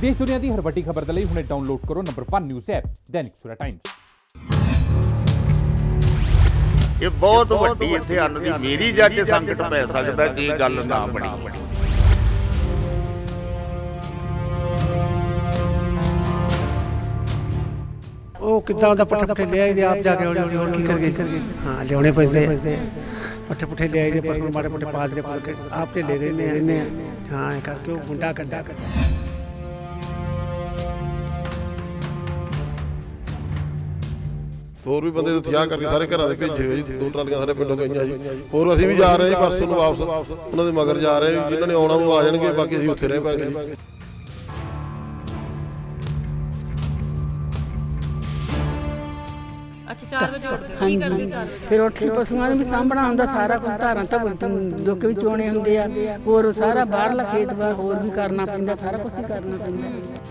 ਦੇਸ਼ ਦੁਨੀਆ ਦੀ ਹਰ ਵੱਡੀ ਖਬਰ ਦੇ ਲਈ ਹੁਣੇ ਡਾਊਨਲੋਡ ਕਰੋ ਨੰਬਰ 1 ਨਿਊਜ਼ ਐਪ ਦੈਨਿਕ ਸੂਰਆ ਟਾਈਮਸ ਇਹ ਬਹੁਤ ਵੱਡੀ ਇੱਥੇ ਅੰਨ ਦੀ ਮੇਰੀ ਜਾ ਕੇ ਸੰਕਟ ਪੈ ਸਕਦਾ ਜੇ ਗੱਲ ਨਾ ਬਣੀ ਉਹ ਕਿਦਾਂ ਦਾ ਪੱਠੇ ਪੱਠੇ ਲਿਆਏ ਦੇ ਆਪ ਜਾ ਕੇ ਹੌਲੀ ਹੌਲੀ ਕੀ ਕਰਗੇ ਹਾਂ ਲਿਆਉਣੇ ਪੈਂਦੇ ਪੱਠੇ ਪੁੱਠੇ ਲਿਆਏ ਦੇ ਪਰ ਮਾੜੇ ਮੋਟੇ ਪਾ ਦੇ ਕੋਲ ਆਪ ਤੇ ਲੈ ਲੈਨੇ ਹਾਂ ਕਰਕੇ ਉਹ ਗੁੰਡਾ ਕੱਢਾ ਕਰਦਾ ਹੋਰ ਵੀ ਬੰਦੇ ਉਤਸ਼ਾਹ ਕਰਕੇ ਸਾਰੇ ਘਰਾਂ ਦੇ ਭੇਜੇ ਹੋਏ ਜੀ ਦੋ ਟਰਾਲੀਆਂ ਸਾਰੇ ਪਿੰਡੋਂ ਗਈਆਂ ਜੀ ਹੋਰ ਅਸੀਂ ਵੀ ਜਾ ਰਹੇ ਹਾਂ ਪਰਸੋਂ ਨੂੰ ਵਾਪਸ ਉਹਨਾਂ ਦੇ ਮਗਰ ਜਾ ਰਹੇ ਜਿਨ੍ਹਾਂ ਨੇ ਆਉਣਾ ਉਹ ਆ ਜਾਣਗੇ ਬਾਕੀ ਅਸੀਂ ਉੱਥੇ ਰਹਿ ਪਾਂਗੇ ਅੱਛਾ 4 ਵਜੇ ਉੱਠਦੇ ਕੀ ਕਰਦੇ 4 ਵਜੇ ਫਿਰ ਉੱਠ ਕੇ ਪਸ਼ੂਆਂ ਨੂੰ ਵੀ ਸਾਂਭਣਾ ਹੁੰਦਾ ਸਾਰਾ ਕੁਝ ਧਾਰਾਂ ਤਾਂ ਦੁੱਖ ਵੀ ਚੋਣੇ ਹੁੰਦੇ ਆ ਹੋਰ ਸਾਰਾ ਬਾਹਰਲਾ ਖੇਤ ਵਾ ਹੋਰ ਵੀ ਕਰਨਾ ਪੈਂਦਾ ਸਾਰਾ ਕੁਝ ਹੀ ਕਰਨਾ ਪੈਂਦਾ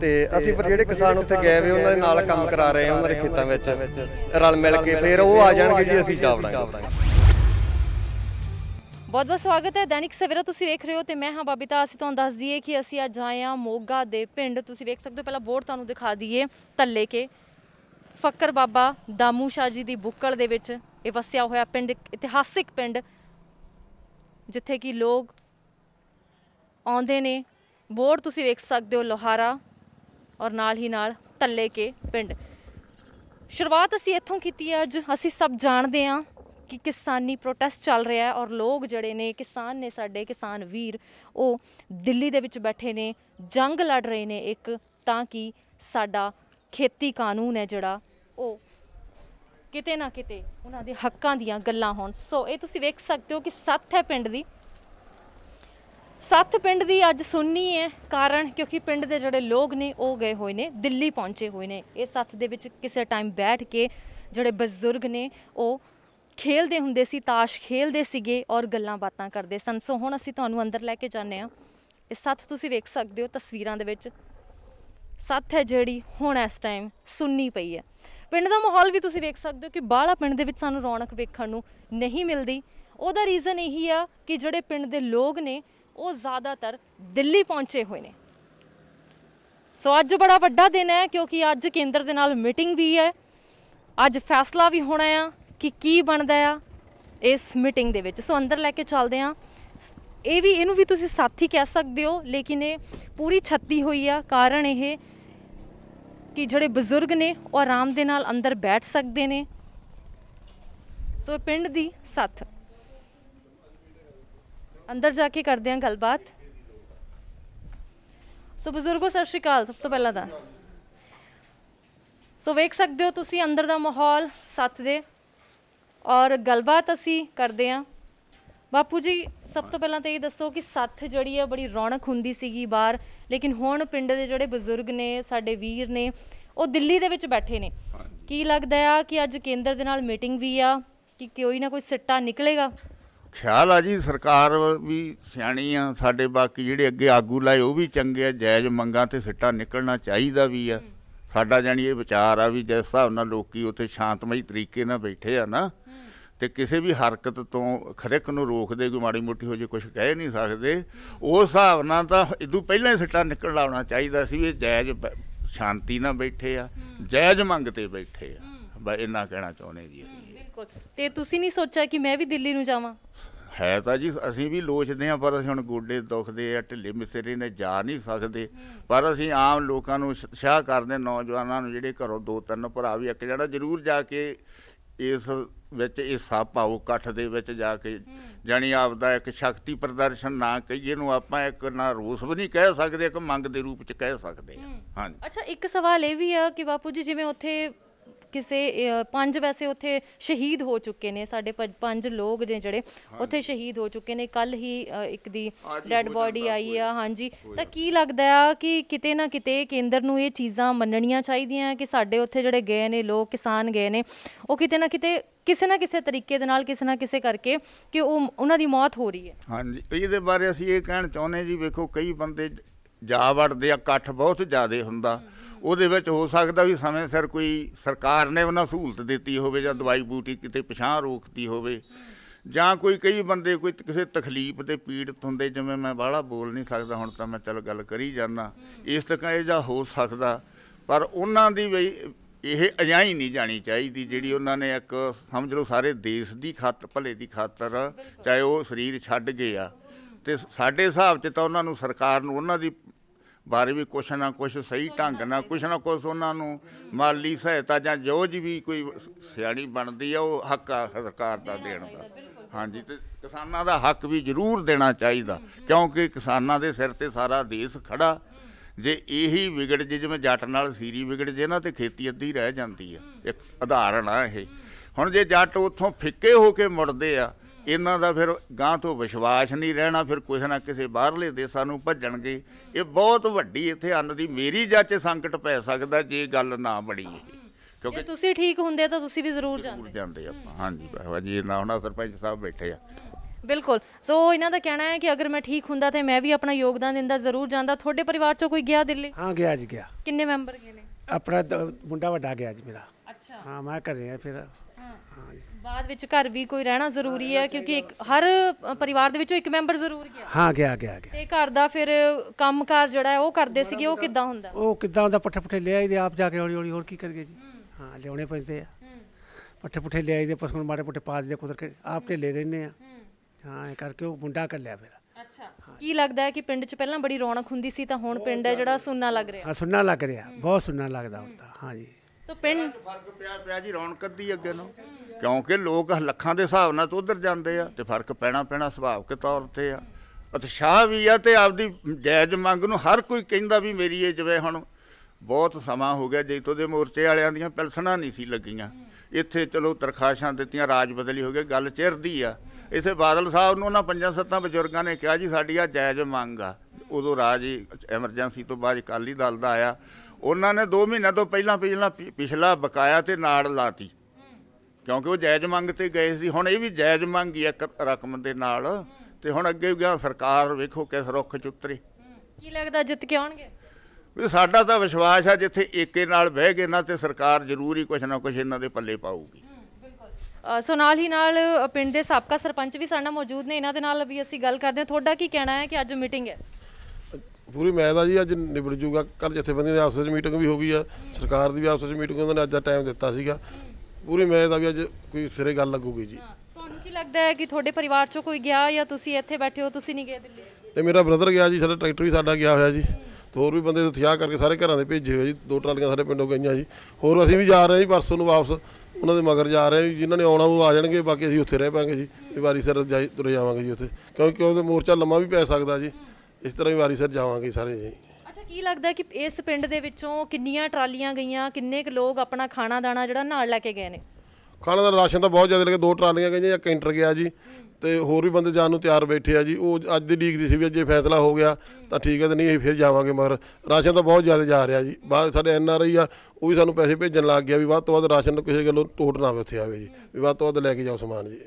ਤੇ ਅਸੀਂ ਪਰ ਜਿਹੜੇ ਕਿਸਾਨ ਉੱਥੇ ਗਏ ਵੇ ਉਹਨਾਂ ਦੇ ਨਾਲ ਕੰਮ ਕਰਾ ਰਹੇ ਆ ਉਹਨਾਂ ਦੇ ਖੇਤਾਂ ਵਿੱਚ ਰਲ ਮਿਲ ਕੇ ਫਿਰ ਉਹ ਆ ਜਾਣਗੇ ਜੀ ਅਸੀਂ ਚਾਵੜਾਂਗੇ ਬਹੁਤ ਬਹੁਤ ਸਵਾਗਤ ਹੈ ਦੈਨਿਕ ਸਵੇਰਾ ਤੁਸੀਂ ਵੇਖ ਰਹੇ ਹੋ ਤੇ ਮੈਂ ਹਾਂ ਬਬੀਤਾ ਅਸੀਂ ਤੁਹਾਨੂੰ ਦੱਸ ਦਈਏ ਕਿ ਅਸੀਂ ਅੱਜ ਆਏ ਆ ਮੋਗਾ ਦੇ ਪਿੰਡ ਤੁਸੀਂ ਵੇਖ ਸਕਦੇ ਹੋ ਪਹਿਲਾਂ ਬੋਰਡ ਤੁਹਾਨੂੰ ਦਿਖਾ ਦਈਏ ਤੱਲੇ ਕੇ ਫੱਕਰ ਬਾਬਾ ਦਾਮੂ ਸ਼ਾਹ ਜੀ ਦੀ ਬੁੱਕਲ ਦੇ ਵਿੱਚ ਇਹ ਵਸਿਆ ਹੋਇਆ ਪਿੰਡ ਇਤਿਹਾਸਿਕ ਪਿੰਡ ਜਿੱਥੇ ਕਿ ਲੋਕ ਆਉਂਦੇ ਨੇ ਬੋਰਡ ਤੁਸੀਂ ਵੇਖ ਸਕਦੇ ਹੋ ਲੋਹਾਰਾ ਔਰ ਨਾਲ ਹੀ ਨਾਲ ਤੱਲੇ ਕੇ ਪਿੰਡ ਸ਼ੁਰੂਆਤ ਅਸੀਂ ਇੱਥੋਂ ਕੀਤੀ ਹੈ ਅੱਜ ਅਸੀਂ ਸਭ ਜਾਣਦੇ ਆ ਕਿ ਕਿਸਾਨੀ ਪ੍ਰੋਟੈਸਟ ਚੱਲ ਰਿਹਾ ਹੈ ਔਰ ਲੋਕ ਜਿਹੜੇ ਨੇ ਕਿਸਾਨ ਨੇ ਸਾਡੇ ਕਿਸਾਨ ਵੀਰ ਉਹ ਦਿੱਲੀ ਦੇ ਵਿੱਚ ਬੈਠੇ ਨੇ ਜੰਗ ਲੜ ਰਹੇ ਨੇ ਇੱਕ ਤਾਂ ਕਿ ਸਾਡਾ ਖੇਤੀ ਕਾਨੂੰਨ ਹੈ ਜਿਹੜਾ ਉਹ ਕਿਤੇ ਨਾ ਕਿਤੇ ਉਹਨਾਂ ਦੇ ਹੱਕਾਂ ਦੀਆਂ ਗੱਲਾਂ ਹੋਣ ਸੋ ਇਹ ਤੁਸੀਂ ਵੇਖ ਸਕਦੇ ਹੋ ਕਿ ਸੱਤ ਹੈ ਪਿੰਡ ਦੀ ਸੱਤ ਪਿੰਡ ਦੀ ਅੱਜ ਸੁਣਨੀ ਹੈ ਕਾਰਨ ਕਿਉਂਕਿ ਪਿੰਡ ਦੇ ਜਿਹੜੇ ਲੋਕ ਨੇ ਉਹ ਗਏ ਹੋਏ ਨੇ ਦਿੱਲੀ ਪਹੁੰਚੇ ਹੋਏ ਨੇ ਇਹ ਸੱਤ ਦੇ ਵਿੱਚ ਕਿਸੇ ਟਾਈਮ ਬੈਠ ਕੇ ਜਿਹੜੇ ਬਜ਼ੁਰਗ ਨੇ ਉਹ ਖੇਲਦੇ ਹੁੰਦੇ ਸੀ ਤਾਸ਼ ਖੇਲਦੇ ਸੀਗੇ ਔਰ ਗੱਲਾਂ ਬਾਤਾਂ ਕਰਦੇ ਸਨ ਸੋ ਹੁਣ ਅਸੀਂ ਤੁਹਾਨੂੰ ਅੰਦਰ ਲੈ ਕੇ ਜਾਂਦੇ ਆ ਇਹ ਸੱਤ ਤੁਸੀਂ ਵੇਖ ਸਕਦੇ ਹੋ ਤਸਵੀਰਾਂ ਦੇ ਵਿੱਚ ਸੱਤ ਹੈ ਜਿਹੜੀ ਹੁਣ ਇਸ ਟਾਈਮ ਸੁੰਨੀ ਪਈ ਹੈ ਪਿੰਡ ਦਾ ਮਾਹੌਲ ਵੀ ਤੁਸੀਂ ਵੇਖ ਸਕਦੇ ਹੋ ਕਿ ਬਾਹਲਾ ਪਿੰਡ ਦੇ ਵਿੱਚ ਸਾਨੂੰ ਰੌਣਕ ਵੇਖਣ ਨੂੰ ਨਹੀਂ ਮਿਲਦੀ ਉਹਦਾ ਰੀਜ਼ਨ ਇਹੀ ਆ ਕਿ ਜਿਹੜੇ ਪਿੰਡ ਦੇ ਲੋਕ ਨੇ ਉਹ ਜ਼ਿਆਦਾਤਰ ਦਿੱਲੀ ਪਹੁੰਚੇ ਹੋਏ ਨੇ ਸੋ ਅੱਜ ਬੜਾ ਵੱਡਾ ਦਿਨ ਹੈ ਕਿਉਂਕਿ ਅੱਜ ਕੇਂਦਰ ਦੇ ਨਾਲ ਮੀਟਿੰਗ ਵੀ ਹੈ ਅੱਜ ਫੈਸਲਾ ਵੀ ਹੋਣਾ ਆ ਕਿ ਕੀ ਬਣਦਾ ਆ ਇਸ ਮੀਟਿੰਗ ਦੇ ਵਿੱਚ ਸੋ ਅੰਦਰ ਲੈ ਕੇ ਚੱਲਦੇ ਆ ਇਹ ਵੀ ਇਹਨੂੰ ਵੀ ਤੁਸੀਂ ਸਾਥੀ ਕਹਿ ਸਕਦੇ ਹੋ ਲੇਕਿਨ ਇਹ ਪੂਰੀ ਛੱਤੀ ਹੋਈ ਆ ਕਾਰਨ ਇਹ ਕਿ ਜਿਹੜੇ ਬਜ਼ੁਰਗ ਨੇ ਉਹ ਆਰਾਮ ਦੇ ਨਾਲ ਅੰਦਰ ਬੈਠ ਸਕਦੇ ਨੇ ਸੋ ਪਿੰਡ ਦੀ ਸਾਥ ਅੰਦਰ ਜਾ ਕੇ ਕਰਦੇ ਹਾਂ ਗੱਲਬਾਤ ਸੋ ਬਜ਼ੁਰਗੋ ਸਤਿ ਸ਼੍ਰੀ ਅਕਾਲ ਸਭ ਤੋਂ ਪਹਿਲਾਂ ਤਾਂ ਸੋ ਵੇਖ ਸਕਦੇ ਹੋ ਤੁਸੀਂ ਅੰਦਰ ਦਾ ਮਾਹੌਲ ਸੱਤ ਦੇ ਔਰ ਗੱਲਬਾਤ ਅਸੀਂ ਕਰਦੇ ਹਾਂ ਬਾਪੂ ਜੀ ਸਭ ਤੋਂ ਪਹਿਲਾਂ ਤਾਂ ਇਹ ਦੱਸੋ ਕਿ ਸੱਥ ਜਿਹੜੀ ਹੈ ਬੜੀ ਰੌਣਕ ਹੁੰਦੀ ਸੀਗੀ ਬਾਹਰ ਲੇਕਿਨ ਹੁਣ ਪਿੰਡ ਦੇ ਜਿਹੜੇ ਬਜ਼ੁਰਗ ਨੇ ਸਾਡੇ ਵੀਰ ਨੇ ਉਹ ਦਿੱਲੀ ਦੇ ਵਿੱਚ ਬੈਠੇ ਨੇ ਕੀ ਲੱਗਦਾ ਆ ਕਿ ਅੱਜ ਕੇਂਦਰ ਦੇ ਨਾਲ ਮੀਟਿੰਗ ਵੀ ਆ ਕਿ ਕੋਈ ਨਾ ਕੋਈ ਸਿੱਟਾ ਨਿਕਲੇਗਾ ਖਿਆਲ ਆ ਜੀ ਸਰਕਾਰ ਵੀ ਸਿਆਣੀ ਆ ਸਾਡੇ ਬਾਕੀ ਜਿਹੜੇ ਅੱਗੇ ਆਗੂ ਲਾਏ ਉਹ ਵੀ ਚੰਗੇ ਆ ਜਾਇਜ਼ ਮੰਗਾਂ ਤੇ ਸਿੱਟਾ ਨਿਕਲਣਾ ਚਾਹੀਦਾ ਵੀ ਆ ਸਾਡਾ ਜਾਨੀ ਇਹ ਵਿਚਾਰ ਆ ਵੀ ਜਿਸ ਹਿਸਾਬ ਨਾਲ ਲੋਕੀ ਉੱਥੇ ਸ਼ਾਂਤਮਈ ਤਰੀਕੇ ਨਾਲ ਬੈਠੇ ਆ ਨਾ ਤੇ ਕਿਸੇ ਵੀ ਹਰਕਤ ਤੋਂ ਖਰਕ ਨੂੰ ਰੋਕਦੇ ਕੋਈ ਮਾੜੀ ਮੋਟੀ ਹੋ ਜੇ ਕੁਝ ਕਹਿ ਨਹੀਂ ਸਕਦੇ ਉਸ ਹਿਸਾਬ ਨਾਲ ਤਾਂ ਇਦੋਂ ਪਹਿਲਾਂ ਹੀ ਸਿੱਟਾ ਨਿਕਲ ਲਾਉਣਾ ਚਾਹੀਦਾ ਸੀ ਵੀ ਜਾਇਜ਼ ਸ਼ਾਂਤੀ ਨਾਲ ਬੈਠੇ ਆ ਜਾਇਜ਼ ਮੰਗ ਤੇ ਬੈਠੇ ਆ ਬਸ ਇੰਨਾ ਕਹਿਣਾ ਚਾਹੁੰਦੇ ਜੀ ਬਿਲਕੁਲ ਤੇ ਤੁਸੀਂ ਨਹੀਂ ਸੋਚਿਆ ਕਿ ਮੈਂ ਵੀ ਦਿੱਲੀ ਨੂੰ ਜਾਵਾਂ ਹੈ ਤਾਂ ਜੀ ਅਸੀਂ ਵੀ ਲੋਚਦੇ ਆ ਪਰ ਅਸੀਂ ਹੁਣ ਗੋਡੇ ਦੁਖਦੇ ਆ ਢਿੱਲੇ ਮਿਸਰੇ ਨੇ ਜਾ ਨਹੀਂ ਸਕਦੇ ਪਰ ਅਸੀਂ ਆਮ ਲੋਕਾਂ ਨੂੰ ਸ਼ਾਹ ਕਰਦੇ ਨੌਜਵਾਨਾਂ ਨੂੰ ਜਿਹੜੇ ਘਰੋਂ ਦੋ ਤਿੰਨ ਭਰਾ ਵੀ ਇੱਕ ਜਣਾ ਜ਼ਰੂਰ ਜਾ ਕੇ ਇਸ ਵਿੱਚ ਹਿੱਸਾ ਪਾਓ ਇਕੱਠ ਦੇ ਵਿੱਚ ਜਾ ਕੇ ਜਾਨੀ ਆਪ ਦਾ ਇੱਕ ਸ਼ਕਤੀ ਪ੍ਰਦਰਸ਼ਨ ਨਾ ਕਹੀਏ ਨੂੰ ਆਪਾਂ ਇੱਕ ਨਾ ਰੋਸ ਵੀ ਨਹੀਂ ਕਹਿ ਸਕਦੇ ਇੱਕ ਮੰਗ ਦੇ ਰੂਪ ਚ ਕਹਿ ਸਕਦੇ ਹਾਂ ਹਾਂਜੀ ਅੱਛਾ ਇੱਕ ਸਵਾਲ ਇਹ ਵੀ ਆ ਕਿ ਬਾਪੂ ਜੀ ਜਿਵੇਂ ਉੱਥੇ ਕਿਸੇ ਪੰਜ ਵੈਸੇ ਉੱਥੇ ਸ਼ਹੀਦ ਹੋ ਚੁੱਕੇ ਨੇ ਸਾਡੇ ਪੰਜ ਲੋਕ ਜੇ ਜਿਹੜੇ ਉੱਥੇ ਸ਼ਹੀਦ ਹੋ ਚੁੱਕੇ ਨੇ ਕੱਲ ਹੀ ਇੱਕ ਦੀ ਡੈਡ ਬਾਡੀ ਆਈ ਆ ਹਾਂਜੀ ਤਾਂ ਕੀ ਲੱਗਦਾ ਆ ਕਿ ਕਿਤੇ ਨਾ ਕਿਤੇ ਕੇਂਦਰ ਨੂੰ ਇਹ ਚੀਜ਼ਾਂ ਮੰਨਣੀਆਂ ਚਾਹੀਦੀਆਂ ਕਿ ਸਾਡੇ ਉੱਥੇ ਜਿਹੜੇ ਗਏ ਨੇ ਲੋਕ ਕਿਸਾਨ ਗਏ ਨੇ ਉਹ ਕਿਤੇ ਨਾ ਕਿਤੇ ਕਿਸੇ ਨਾ ਕਿਸੇ ਤਰੀਕੇ ਦੇ ਨਾਲ ਕਿਸੇ ਨਾ ਕਿਸੇ ਕਰਕੇ ਕਿ ਉਹ ਉਹਨਾਂ ਦੀ ਮੌਤ ਹੋ ਰਹੀ ਹੈ ਹਾਂਜੀ ਇਹਦੇ ਬਾਰੇ ਅਸੀਂ ਇਹ ਕਹਿਣ ਚਾਹੁੰਦੇ ਜੀ ਵੇਖੋ ਕਈ ਬੰਦੇ ਜਾ ਵੜਦੇ ਆ ਇਕੱਠ ਬਹੁਤ ਜ਼ਿਆਦੇ ਹੁੰਦਾ ਉਹਦੇ ਵਿੱਚ ਹੋ ਸਕਦਾ ਵੀ ਸਮੇਂ ਸਿਰ ਕੋਈ ਸਰਕਾਰ ਨੇ ਉਹਨਾਂ ਸਹੂਲਤ ਦਿੱਤੀ ਹੋਵੇ ਜਾਂ ਦਵਾਈ ਬੂਟੀ ਕਿਤੇ ਪਛਾਣ ਰੋਕਤੀ ਹੋਵੇ ਜਾਂ ਕੋਈ ਕਈ ਬੰਦੇ ਕੋਈ ਕਿਸੇ ਤਕਲੀਫ ਤੇ ਪੀੜਤ ਹੁੰਦੇ ਜਿਵੇਂ ਮੈਂ ਬਾਹਲਾ ਬੋਲ ਨਹੀਂ ਸਕਦਾ ਹੁਣ ਤਾਂ ਮੈਂ ਚੱਲ ਗੱਲ ਕਰੀ ਜਾਂਦਾ ਇਸ ਤਰ੍ਹਾਂ ਇਹ ਜਾਂ ਹੋ ਸਕਦਾ ਪਰ ਉਹਨਾਂ ਦੀ ਵੀ ਇਹ ਅਜਾਈ ਨਹੀਂ ਜਾਣੀ ਚਾਹੀਦੀ ਜਿਹੜੀ ਉਹਨਾਂ ਨੇ ਇੱਕ ਸਮਝ ਲਓ ਸਾਰੇ ਦੇਸ਼ ਦੀ ਖਤ ਭਲੇ ਦੀ ਖਾਤਰ ਚਾਹੇ ਉਹ ਸਰੀਰ ਛੱਡ ਗਏ ਆ ਤੇ ਸਾਡੇ ਹਿਸਾਬ 'ਚ ਤਾਂ ਉਹਨਾਂ ਨੂੰ ਸਰਕਾਰ ਨੂੰ ਉਹਨਾਂ ਦੀ ਬਾਰੇ ਵੀ ਕੁਛ ਨਾ ਕੁਛ ਸਹੀ ਢੰਗ ਨਾਲ ਕੁਛ ਨਾ ਕੁਛ ਉਹਨਾਂ ਨੂੰ ਮਾਲੀ ਸਹਾਇਤਾ ਜਾਂ ਜੋ ਜੀ ਵੀ ਕੋਈ ਸਿਆਣੀ ਬਣਦੀ ਆ ਉਹ ਹੱਕ ਸਰਕਾਰ ਦਾ ਦੇਣ ਦਾ ਹਾਂਜੀ ਤੇ ਕਿਸਾਨਾਂ ਦਾ ਹੱਕ ਵੀ ਜ਼ਰੂਰ ਦੇਣਾ ਚਾਹੀਦਾ ਕਿਉਂਕਿ ਕਿਸਾਨਾਂ ਦੇ ਸਿਰ ਤੇ ਸਾਰਾ ਦੇਸ਼ ਖੜਾ ਜੇ ਇਹੀ ਵਿਗੜ ਜੇ ਜਿਵੇਂ ਜੱਟ ਨਾਲ ਸੀਰੀ ਵਿਗੜ ਜੇ ਨਾ ਤੇ ਖੇਤੀ ਅੱਧੀ ਰਹਿ ਜਾਂਦੀ ਆ ਇੱਕ ਉਦਾਹਰਣ ਆ ਇਹ ਹੁਣ ਜੇ ਜੱਟ ਉੱਥੋਂ ਫਿੱਕੇ ਹੋ ਕੇ ਮੁੜਦੇ ਆ ਇਹਨਾਂ ਦਾ ਫਿਰ ਗਾਂ ਤੋਂ ਵਿਸ਼ਵਾਸ ਨਹੀਂ ਰਹਿਣਾ ਫਿਰ ਕੁਝ ਨਾ ਕਿਸੇ ਬਾਹਰਲੇ ਦੇਸ਼ਾਂ ਨੂੰ ਭੱਜਣਗੇ ਇਹ ਬਹੁਤ ਵੱਡੀ ਇੱਥੇ ਅੰਨ ਦੀ ਮੇਰੀ ਜੱਚ ਸੰਕਟ ਪੈ ਸਕਦਾ ਜੇ ਗੱਲ ਨਾ ਬਣੀ ਕਿਉਂਕਿ ਜੇ ਤੁਸੀਂ ਠੀਕ ਹੁੰਦੇ ਤਾਂ ਤੁਸੀਂ ਵੀ ਜ਼ਰੂਰ ਜਾਂਦੇ ਆਪਾਂ ਹਾਂਜੀ ਬਾਬਾ ਜੀ ਨਾ ਹੁਣਾ ਸਰਪੰਚ ਸਾਹਿਬ ਬੈਠੇ ਆ ਬਿਲਕੁਲ ਸੋ ਇਹਨਾਂ ਦਾ ਕਹਿਣਾ ਹੈ ਕਿ ਅਗਰ ਮੈਂ ਠੀਕ ਹੁੰਦਾ ਤੇ ਮੈਂ ਵੀ ਆਪਣਾ ਯੋਗਦਾਨ ਦਿੰਦਾ ਜ਼ਰੂਰ ਜਾਂਦਾ ਤੁਹਾਡੇ ਪਰਿਵਾਰ ਚੋਂ ਕੋਈ ਗਿਆ ਦਿੱਲੀ ਹਾਂ ਗਿਆ ਜੀ ਗਿਆ ਕਿੰਨੇ ਮੈਂਬਰ ਗਏ ਨੇ ਆਪਣਾ ਮੁੰਡਾ ਵੱਡਾ ਗਿਆ ਜੀ ਮੇਰਾ ਅੱਛਾ ਹਾਂ ਮੈਂ ਕਰ ਰਿਹਾ ਫਿਰ ਹਾਂ ਹਾਂ ਜੀ ਬਾਅਦ ਵਿੱਚ ਘਰ ਵੀ ਕੋਈ ਰਹਿਣਾ ਜ਼ਰੂਰੀ ਹੈ ਕਿਉਂਕਿ ਇੱਕ ਹਰ ਪਰਿਵਾਰ ਦੇ ਵਿੱਚੋਂ ਇੱਕ ਮੈਂਬਰ ਜ਼ਰੂਰ ਗਿਆ ਹਾਂ ਗਿਆ ਗਿਆ ਗਿਆ ਤੇ ਘਰ ਦਾ ਫਿਰ ਕੰਮਕਾਰ ਜਿਹੜਾ ਹੈ ਉਹ ਕਰਦੇ ਸੀਗੇ ਉਹ ਕਿੱਦਾਂ ਹੁੰਦਾ ਉਹ ਕਿੱਦਾਂ ਦਾ ਪੱਠੇ ਪੁੱਠੇ ਲਿਆਈ ਦੇ ਆਪ ਜਾ ਕੇ ਹੌਲੀ ਹੌਲੀ ਹੋਰ ਕੀ ਕਰਗੇ ਜੀ ਹਾਂ ਲਿਆਉਣੇ ਪੈਂਦੇ ਆ ਪੱਠੇ ਪੁੱਠੇ ਲਿਆਈ ਦੇ ਪਸੂਨ ਮਾੜੇ ਪੁੱਠੇ ਪਾ ਦੇ ਕੁਦਰ ਕੇ ਆਪ ਲੈ ਰਹਿੰਦੇ ਆ ਹਾਂ ਇਹ ਕਰਕੇ ਉਹ ਮੁੰਡਾ ਕਰ ਲਿਆ ਫਿਰ ਅੱਛਾ ਕੀ ਲੱਗਦਾ ਹੈ ਕਿ ਪਿੰਡ 'ਚ ਪਹਿਲਾਂ ਬੜੀ ਰੌਣਕ ਹੁੰਦੀ ਸੀ ਤਾਂ ਹੁਣ ਪਿੰਡ ਹੈ ਜਿਹੜਾ ਸੁੰਨਾ ਲੱਗ ਰਿਹਾ ਹਾਂ ਸੁੰਨਾ ਲੱਗ ਰਿਹਾ ਬਹੁਤ ਸੁੰਨਾ ਲੱਗਦਾ ਹੁੰਦਾ ਹਾਂ ਜੀ ਸੋ ਪਿੰਡ ਫਰਕ ਪਿਆ ਪਿਆ ਜੀ ਰੌਣਕ ਦੀ ਅੱਗੇ ਨੂੰ ਕਿਉਂਕਿ ਲੋਕ ਲੱਖਾਂ ਦੇ ਹਿਸਾਬ ਨਾਲ ਤੋਂ ਉਧਰ ਜਾਂਦੇ ਆ ਤੇ ਫਰਕ ਪੈਣਾ ਪੈਣਾ ਸੁਭਾਵਿਕ ਤੌਰ ਤੇ ਆ ਅਤਸ਼ਾਹ ਵੀ ਆ ਤੇ ਆਪਦੀ ਜਾਇਜ਼ ਮੰਗ ਨੂੰ ਹਰ ਕੋਈ ਕਹਿੰਦਾ ਵੀ ਮੇਰੀ ਇਹ ਜਿਵੇਂ ਹੁਣ ਬਹੁਤ ਸਮਾਂ ਹੋ ਗਿਆ ਜੈਤੋ ਦੇ ਮੋਰਚੇ ਵਾਲਿਆਂ ਦੀਆਂ ਪਲਸਣਾ ਨਹੀਂ ਸੀ ਲੱਗੀਆਂ ਇੱਥੇ ਚਲੋ ਤਰਖਾਸ਼ਾਂ ਦਿੱਤੀਆਂ ਰਾਜ ਬਦਲੀ ਹੋ ਗਈ ਗੱਲ ਚਿਰਦੀ ਆ ਇਥੇ ਬਾਦਲ ਸਾਹਿਬ ਨੂੰ ਉਹਨਾਂ ਪੰਜਾਂ ਸੱਤਾਂ ਬਜ਼ੁਰਗਾਂ ਨੇ ਕਿਹਾ ਜੀ ਸਾਡੀ ਆ ਜਾਇਜ਼ ਮੰਗ ਆ ਉਦੋਂ ਰਾਜ ਐਮਰਜੈਂਸੀ ਤੋਂ ਬਾਅਦ ਅਕਾਲੀ ਦਲ ਦਾ ਆਇਆ ਉਹਨਾਂ ਨੇ 2 ਮਹੀਨਿਆਂ ਤੋਂ ਪਹਿਲਾਂ ਪਿਛਲਾ ਪਿਛਲਾ ਬਕਾਇਆ ਤੇ ਨਾੜ ਲਾਤੀ ਕਿਉਂਕਿ ਉਹ ਜਾਇਜ਼ ਮੰਗ ਤੇ ਗਏ ਸੀ ਹੁਣ ਇਹ ਵੀ ਜਾਇਜ਼ ਮੰਗੀ ਆ ਇੱਕ ਰਕਮ ਦੇ ਨਾਲ ਤੇ ਹੁਣ ਅੱਗੇ ਗਿਆ ਸਰਕਾਰ ਵੇਖੋ ਕਿਸ ਰੁੱਖ ਚ ਉਤਰੀ ਕੀ ਲੱਗਦਾ ਜਿੱਤ ਕੇ ਆਉਣਗੇ ਵੀ ਸਾਡਾ ਤਾਂ ਵਿਸ਼ਵਾਸ ਆ ਜਿੱਥੇ ਏਕੇ ਨਾਲ ਬਹਿ ਗਏ ਨਾ ਤੇ ਸਰਕਾਰ ਜ਼ਰੂਰ ਹੀ ਕੁਛ ਨਾ ਕੁਛ ਇਹਨਾਂ ਦੇ ਪੱਲੇ ਪਾਊਗੀ ਸੋ ਨਾਲ ਹੀ ਨਾਲ ਪਿੰਡ ਦੇ ਸਾਬਕਾ ਸਰਪੰਚ ਵੀ ਸਾਡੇ ਨਾਲ ਮੌਜੂਦ ਨੇ ਇਹਨਾਂ ਦੇ ਨਾਲ ਵੀ ਅਸੀਂ ਗੱਲ ਕਰਦੇ ਹਾਂ ਤੁਹਾਡਾ ਕੀ ਕਹਿਣਾ ਹੈ ਕਿ ਅੱਜ ਮੀਟਿੰਗ ਹੈ ਪੂਰੀ ਮੈਦਾ ਜੀ ਅੱਜ ਨਿਬੜ ਜੂਗਾ ਕੱਲ ਜਥੇਬੰਦੀ ਦੇ ਆਪਸ ਵਿੱਚ ਮੀਟਿੰਗ ਵੀ ਹੋ ਗਈ ਆ ਸਰਕਾਰ ਦੀ ਵੀ ਆਪਸ ਵਿੱਚ ਮੀਟਿੰਗ ਉਹਨਾਂ ਨੇ ਅੱਜ ਦਾ ਟਾਈਮ ਦਿੱਤਾ ਸੀਗਾ ਪੂਰੀ ਉਮੀਦ ਦਾ ਵੀ ਅੱਜ ਕੋਈ ਸਿਰੇ ਗੱਲ ਲੱਗੂਗੀ ਜੀ ਤੁਹਾਨੂੰ ਕੀ ਲੱਗਦਾ ਹੈ ਕਿ ਤੁਹਾਡੇ ਪਰਿਵਾਰ ਚੋਂ ਕੋਈ ਗਿਆ ਜਾਂ ਤੁਸੀਂ ਇੱਥੇ ਬੈਠੇ ਹੋ ਤੁਸੀਂ ਨਹੀਂ ਗਏ ਦਿੱਲੀ ਤੇ ਮੇਰਾ ਬ੍ਰਦਰ ਗਿਆ ਜੀ ਸਾਡਾ ਟਰੈਕਟਰ ਵੀ ਸਾਡਾ ਗਿਆ ਹੋਇਆ ਜੀ ਤੇ ਹੋਰ ਵੀ ਬੰਦੇ ਸਥਿਆ ਕਰਕੇ ਸਾਰੇ ਘਰਾਂ ਦੇ ਭੇਜੇ ਹੋਏ ਜੀ ਦੋ ਟਰਾਲੀਆਂ ਸਾਡੇ ਪਿੰਡੋਂ ਗਈਆਂ ਜੀ ਹੋਰ ਅਸੀਂ ਵੀ ਜਾ ਰਹੇ ਹਾਂ ਜੀ ਪਰਸੋਂ ਨੂੰ ਵਾਪਸ ਉਹਨਾਂ ਦੇ ਮਗਰ ਜਾ ਰਹੇ ਹਾਂ ਜੀ ਜਿਨ੍ਹਾਂ ਨੇ ਆਉਣਾ ਉਹ ਆ ਜਾਣਗੇ ਬਾਕੀ ਅਸੀਂ ਉੱਥੇ ਰਹਿ ਪਾਂਗੇ ਜੀ ਇਹ ਵਾਰੀ ਸਰ ਜਾਈ ਤੁਰੇ ਜਾਵਾਂਗੇ ਜੀ ਉੱਥੇ ਕਿਉਂਕਿ ਉਹਦੇ ਮੋਰਚਾ ਲੰਮਾ ਵੀ ਪੈ ਸਕਦਾ ਜੀ ਇਸ ਤਰ੍ਹਾਂ ਹੀ ਵਾਰੀ ਸਰ ਜਾਵਾਂਗੇ ਸਾਰੇ ਜੀ ਕੀ ਲੱਗਦਾ ਕਿ ਇਸ ਪਿੰਡ ਦੇ ਵਿੱਚੋਂ ਕਿੰਨੀਆਂ ਟਰਾਲੀਆਂ ਗਈਆਂ ਕਿੰਨੇ ਕੁ ਲੋਕ ਆਪਣਾ ਖਾਣਾ ਦਾਣਾ ਜਿਹੜਾ ਨਾਲ ਲੈ ਕੇ ਗਏ ਨੇ ਖਾਣਾ ਦਾ ਰਾਸ਼ਨ ਤਾਂ ਬਹੁਤ ਜ਼ਿਆਦਾ ਲੱਗੇ ਦੋ ਟਰਾਲੀਆਂ ਗਈਆਂ ਜਾਂ ਕੈਂਟਰ ਗਿਆ ਜੀ ਤੇ ਹੋਰ ਵੀ ਬੰਦੇ ਜਾਣ ਨੂੰ ਤਿਆਰ ਬੈਠੇ ਆ ਜੀ ਉਹ ਅੱਜ ਦੀ ਡੀਕ ਦੀ ਸੀ ਵੀ ਅੱਜ ਇਹ ਫੈਸਲਾ ਹੋ ਗਿਆ ਤਾਂ ਠੀਕ ਹੈ ਤੇ ਨਹੀਂ ਅਸੀਂ ਫਿਰ ਜਾਵਾਂਗੇ ਮਗਰ ਰਾਸ਼ਨ ਤਾਂ ਬਹੁਤ ਜ਼ਿਆਦਾ ਜਾ ਰਿਹਾ ਜੀ ਬਾਅਦ ਸਾਡੇ ਐਨ ਆਰ ਆਈ ਆ ਉਹ ਵੀ ਸਾਨੂੰ ਪੈਸੇ ਭੇਜਣ ਲੱਗ ਗਿਆ ਵੀ ਵੱਧ ਤੋਂ ਵੱਧ ਰਾਸ਼ਨ ਕਿਸੇ ਗੱਲੋਂ ਟੋਟ ਨਾ ਆਵੇ ਉੱਥੇ ਆਵੇ ਜੀ ਵੀ ਵੱਧ ਤੋਂ ਵੱਧ ਲੈ ਕੇ ਜਾਓ ਸਮਾਨ ਜੀ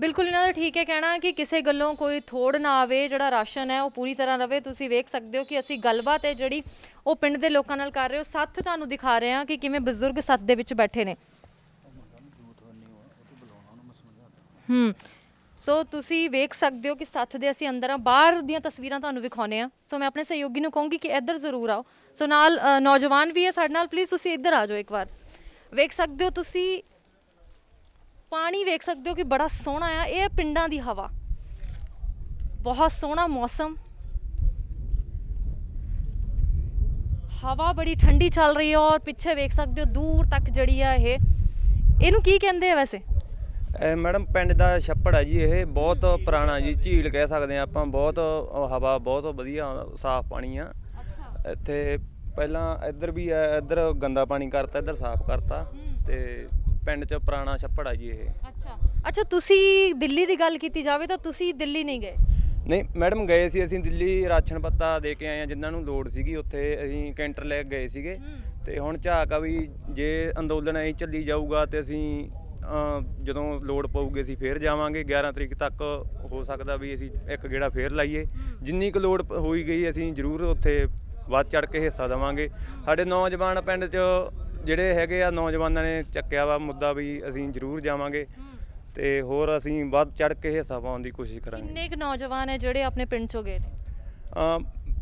ਬਿਲਕੁਲ ਇਹਨਾਂ ਦਾ ਠੀਕ ਹੈ ਕਹਿਣਾ ਕਿ ਕਿਸੇ ਗੱਲੋਂ ਕੋਈ ਥੋੜ ਨਾ ਆਵੇ ਜਿਹੜਾ ਰਾਸ਼ਨ ਹੈ ਉਹ ਪੂਰੀ ਤਰ੍ਹਾਂ ਰਵੇ ਤੁਸੀਂ ਵੇਖ ਸਕਦੇ ਹੋ ਕਿ ਅਸੀਂ ਗੱਲਬਾਤ ਹੈ ਜਿਹੜੀ ਉਹ ਪਿੰਡ ਦੇ ਲੋਕਾਂ ਨਾਲ ਕਰ ਰਹੇ ਹੋ ਸੱਥ ਤੁਹਾਨੂੰ ਦਿਖਾ ਰਹੇ ਹਾਂ ਕਿ ਕਿਵੇਂ ਬਜ਼ੁਰਗ ਸੱਥ ਦੇ ਵਿੱਚ ਬੈਠੇ ਨੇ ਹੂੰ ਸੋ ਤੁਸੀਂ ਵੇਖ ਸਕਦੇ ਹੋ ਕਿ ਸੱਥ ਦੇ ਅਸੀਂ ਅੰਦਰ ਆ ਬਾਹਰ ਦੀਆਂ ਤਸਵੀਰਾਂ ਤੁਹਾਨੂੰ ਵਿਖਾਉਨੇ ਆ ਸੋ ਮੈਂ ਆਪਣੇ ਸਹਿਯੋਗੀ ਨੂੰ ਕਹੂੰਗੀ ਕਿ ਇੱਧਰ ਜ਼ਰੂਰ ਆਓ ਸੋ ਨਾਲ ਨੌਜਵਾਨ ਵੀ ਹੈ ਸਾਡੇ ਨਾਲ ਪਲੀਜ਼ ਤੁਸੀਂ ਇੱਧਰ ਆ ਜਾਓ ਇੱਕ ਵਾਰ ਵੇਖ ਸਕਦੇ ਹੋ ਤੁਸੀਂ ਪਾਣੀ ਵੇਖ ਸਕਦੇ ਹੋ ਕਿ ਬੜਾ ਸੋਹਣਾ ਆ ਇਹ ਪਿੰਡਾਂ ਦੀ ਹਵਾ ਬਹੁਤ ਸੋਹਣਾ ਮੌਸਮ ਹਵਾ ਬੜੀ ਠੰਡੀ ਚੱਲ ਰਹੀ ਹੈ ਔਰ ਪਿੱਛੇ ਵੇਖ ਸਕਦੇ ਹੋ ਦੂਰ ਤੱਕ ਜਿਹੜੀ ਆ ਇਹ ਇਹਨੂੰ ਕੀ ਕਹਿੰਦੇ ਆ ਵੈਸੇ ਇਹ ਮੈਡਮ ਪਿੰਡ ਦਾ ਛੱਪੜ ਹੈ ਜੀ ਇਹ ਬਹੁਤ ਪੁਰਾਣਾ ਜੀ ਝੀਲ ਕਹਿ ਸਕਦੇ ਆ ਆਪਾਂ ਬਹੁਤ ਹਵਾ ਬਹੁਤ ਵਧੀਆ ਸਾਫ਼ ਪਾਣੀ ਆ ਇੱਥੇ ਪਹਿਲਾਂ ਇੱਧਰ ਵੀ ਇੱਧਰ ਗੰਦਾ ਪਾਣੀ ਕਰਤਾ ਇੱਧਰ ਸਾਫ਼ ਕਰਤਾ ਤੇ ਪਿੰਡ 'ਚ ਪੁਰਾਣਾ ਛੱਪੜ ਆ ਜੀ ਇਹ ਅੱਛਾ ਅੱਛਾ ਤੁਸੀਂ ਦਿੱਲੀ ਦੀ ਗੱਲ ਕੀਤੀ ਜਾਵੇ ਤਾਂ ਤੁਸੀਂ ਦਿੱਲੀ ਨਹੀਂ ਗਏ ਨਹੀਂ ਮੈਡਮ ਗਏ ਸੀ ਅਸੀਂ ਦਿੱਲੀ ਰਾਸ਼ਨ ਪੱਤਾ ਦੇ ਕੇ ਆਏ ਆ ਜਿਨ੍ਹਾਂ ਨੂੰ ਲੋੜ ਸੀਗੀ ਉੱਥੇ ਅਸੀਂ ਕੈਂਟਰ ਲੈ ਕੇ ਗਏ ਸੀਗੇ ਤੇ ਹੁਣ ਝਾਕ ਆ ਵੀ ਜੇ ਅੰਦੋਲਨ ਐਂ ਚੱਲੀ ਜਾਊਗਾ ਤੇ ਅਸੀਂ ਜਦੋਂ ਲੋਡ ਪਊਗੀ ਅਸੀਂ ਫੇਰ ਜਾਵਾਂਗੇ 11 ਤਰੀਕ ਤੱਕ ਹੋ ਸਕਦਾ ਵੀ ਅਸੀਂ ਇੱਕ ਗੇੜਾ ਫੇਰ ਲਾਈਏ ਜਿੰਨੀ ਕੁ ਲੋਡ ਹੋਈ ਗਈ ਅਸੀਂ ਜ਼ਰੂਰ ਉੱਥੇ ਵੱਧ ਚੜ ਕੇ ਹਿੱਸਾ ਦੇਵਾਂਗੇ ਸਾਡੇ ਨੌਜਵਾਨ ਪਿੰਡ 'ਚ ਜਿਹੜੇ ਹੈਗੇ ਆ ਨੌਜਵਾਨਾਂ ਨੇ ਚੱਕਿਆ ਵਾ ਮੁੱਦਾ ਵੀ ਅਸੀਂ ਜ਼ਰੂਰ ਜਾਵਾਂਗੇ ਤੇ ਹੋਰ ਅਸੀਂ ਵੱਧ ਚੜ ਕੇ ਹਿੱਸਾ ਪਾਉਣ ਦੀ ਕੋਸ਼ਿਸ਼ ਕਰਾਂਗੇ ਕਿੰਨੇ ਕੁ ਨੌਜਵਾਨ ਹੈ ਜਿਹੜੇ ਆਪਣੇ ਪਿੰਡ ਚੋਂ ਗਏ ਨੇ ਅ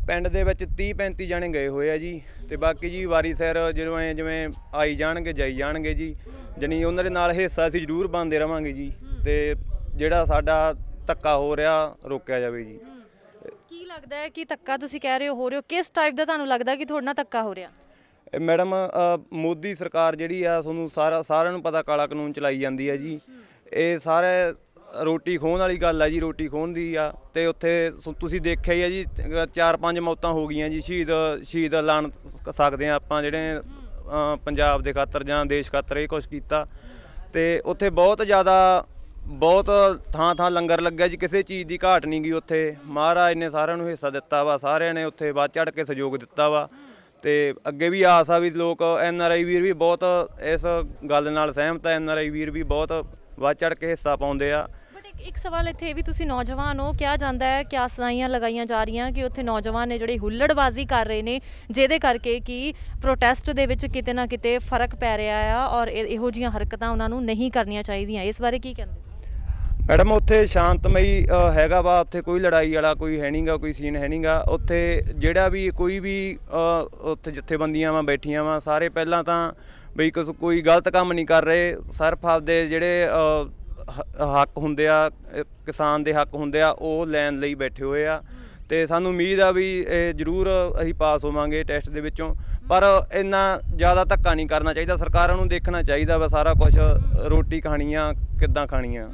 ਪਿੰਡ ਦੇ ਵਿੱਚ 30 35 ਜਣੇ ਗਏ ਹੋਏ ਆ ਜੀ ਤੇ ਬਾਕੀ ਜੀ ਵਾਰੀ ਸੈਰ ਜਿਵੇਂ ਜਿਵੇਂ ਆਈ ਜਾਣਗੇ ਜਾਈ ਜਾਣਗੇ ਜੀ ਜਣੀ ਉਹਨਾਂ ਦੇ ਨਾਲ ਹਿੱਸਾ ਅਸੀਂ ਜ਼ਰੂਰ ਬੰਦੇ ਰਵਾਂਗੇ ਜੀ ਤੇ ਜਿਹੜਾ ਸਾਡਾ ਤੱਕਾ ਹੋ ਰਿਹਾ ਰੋਕਿਆ ਜਾਵੇ ਜੀ ਕੀ ਲੱਗਦਾ ਹੈ ਕਿ ਤੱਕਾ ਤੁਸੀਂ ਕਹਿ ਰਹੇ ਹੋ ਹੋ ਰਹੇ ਹੋ ਕਿਸ ਟਾਈਪ ਦਾ ਤੁਹਾਨੂੰ ਲੱਗਦਾ ਕਿ ਤੁਹਾਡੇ ਨਾਲ ਹੋ ਰਿਹਾ ਮੈਡਮ ਮੋਦੀ ਸਰਕਾਰ ਜਿਹੜੀ ਆ ਤੁਹਾਨੂੰ ਸਾਰਾ ਸਾਰਿਆਂ ਨੂੰ ਪਤਾ ਕਾਲਾ ਕਾਨੂੰਨ ਚਲਾਈ ਜਾਂਦੀ ਹੈ ਜੀ ਇਹ ਸਾਰੇ ਰੋਟੀ ਖੋਣ ਵਾਲੀ ਗੱਲ ਆ ਜੀ ਰੋਟੀ ਖੋਣ ਦੀ ਆ ਤੇ ਉੱਥੇ ਤੁਸੀਂ ਦੇਖਿਆ ਹੀ ਆ ਜੀ ਚਾਰ ਪੰਜ ਮੌਤਾਂ ਹੋ ਗਈਆਂ ਜੀ ਸ਼ਹੀਦ ਸ਼ਹੀਦ ਐਲਾਨ ਸਕਦੇ ਆ ਆਪਾਂ ਜਿਹੜੇ ਪੰਜਾਬ ਦੇ ਖਾਤਰ ਜਾਂ ਦੇਸ਼ ਖਾਤਰ ਇਹ ਕੁਝ ਕੀਤਾ ਤੇ ਉੱਥੇ ਬਹੁਤ ਜ਼ਿਆਦਾ ਬਹੁਤ ਥਾਂ ਥਾਂ ਲੰਗਰ ਲੱਗਿਆ ਜੀ ਕਿਸੇ ਚੀਜ਼ ਦੀ ਘਾਟ ਨਹੀਂ ਗਈ ਉੱਥੇ ਮਹਾਰਾਜ ਨੇ ਸਾਰਿਆਂ ਨੂੰ ਹਿੱਸਾ ਦਿੱਤਾ ਵਾ ਸਾਰਿਆਂ ਨੇ ਉੱਥੇ ਬਾਤ ਚੜ ਕੇ ਸਹਿਯੋਗ ਦਿੱਤਾ ਵਾ ਤੇ ਅੱਗੇ ਵੀ ਆਸ ਆ ਵੀ ਲੋਕ ਐਨ ਆਰ ਆਈ ਵੀਰ ਵੀ ਬਹੁਤ ਇਸ ਗੱਲ ਨਾਲ ਸਹਿਮਤ ਐ ਐਨ ਆਰ ਆਈ ਵੀਰ ਵੀ ਬਹੁਤ ਵੱਧ ਚੜ ਕੇ ਹਿੱਸਾ ਪਾਉਂਦੇ ਆ ਇੱਕ ਸਵਾਲ ਇੱਥੇ ਵੀ ਤੁਸੀਂ ਨੌਜਵਾਨ ਹੋ ਕਿਹਾ ਜਾਂਦਾ ਹੈ ਕਿ ਆਸਾਈਆਂ ਲਗਾਈਆਂ ਜਾ ਰਹੀਆਂ ਕਿ ਉੱਥੇ ਨੌਜਵਾਨ ਨੇ ਜਿਹੜੇ ਹੁੱਲੜਬਾਜ਼ੀ ਕਰ ਰਹੇ ਨੇ ਜਿਹਦੇ ਕਰਕੇ ਕਿ ਪ੍ਰੋਟੈਸਟ ਦੇ ਵਿੱਚ ਕਿਤੇ ਨਾ ਕਿਤੇ ਫਰਕ ਪੈ ਰਿਹਾ ਆ ਔਰ ਇਹੋ ਜੀਆਂ ਹਰਕਤਾਂ ਉਹਨਾਂ ਨੂੰ ਨਹੀਂ ਕਰਨੀਆਂ ਚਾਹੀਦੀਆਂ ਇਸ ਬਾਰੇ ਕੀ ਕਹਿੰਦੇ ਮੈਡਮ ਉੱਥੇ ਸ਼ਾਂਤਮਈ ਹੈਗਾ ਵਾ ਉੱਥੇ ਕੋਈ ਲੜਾਈ ਵਾਲਾ ਕੋਈ ਹੈ ਨਹੀਂਗਾ ਕੋਈ ਸੀਨ ਹੈ ਨਹੀਂਗਾ ਉੱਥੇ ਜਿਹੜਾ ਵੀ ਕੋਈ ਵੀ ਉੱਥੇ ਜਥੇਬੰਦੀਆਂ ਵਾਂ ਬੈਠੀਆਂ ਵਾਂ ਸਾਰੇ ਪਹਿਲਾਂ ਤਾਂ ਬਈ ਕੋਈ ਗਲਤ ਕੰਮ ਨਹੀਂ ਕਰ ਰਹੇ ਸਿਰਫ ਆਪਦੇ ਜਿਹੜੇ ਹੱਕ ਹੁੰਦੇ ਆ ਕਿਸਾਨ ਦੇ ਹੱਕ ਹੁੰਦੇ ਆ ਉਹ ਲੈਣ ਲਈ ਬੈਠੇ ਹੋਏ ਆ ਤੇ ਸਾਨੂੰ ਉਮੀਦ ਆ ਵੀ ਇਹ ਜ਼ਰੂਰ ਅਸੀਂ ਪਾਸ ਹੋਵਾਂਗੇ ਟੈਸਟ ਦੇ ਵਿੱਚੋਂ ਪਰ ਇੰਨਾ ਜ਼ਿਆਦਾ ਧੱਕਾ ਨਹੀਂ ਕਰਨਾ ਚਾਹੀਦਾ ਸਰਕਾਰਾਂ ਨੂੰ ਦੇਖਣਾ ਚਾਹੀਦਾ ਵਾ ਸਾਰਾ ਕੁਝ ਰੋਟੀ ਖਾਣੀਆਂ ਕਿੱਦਾਂ ਖਾਣੀਆਂ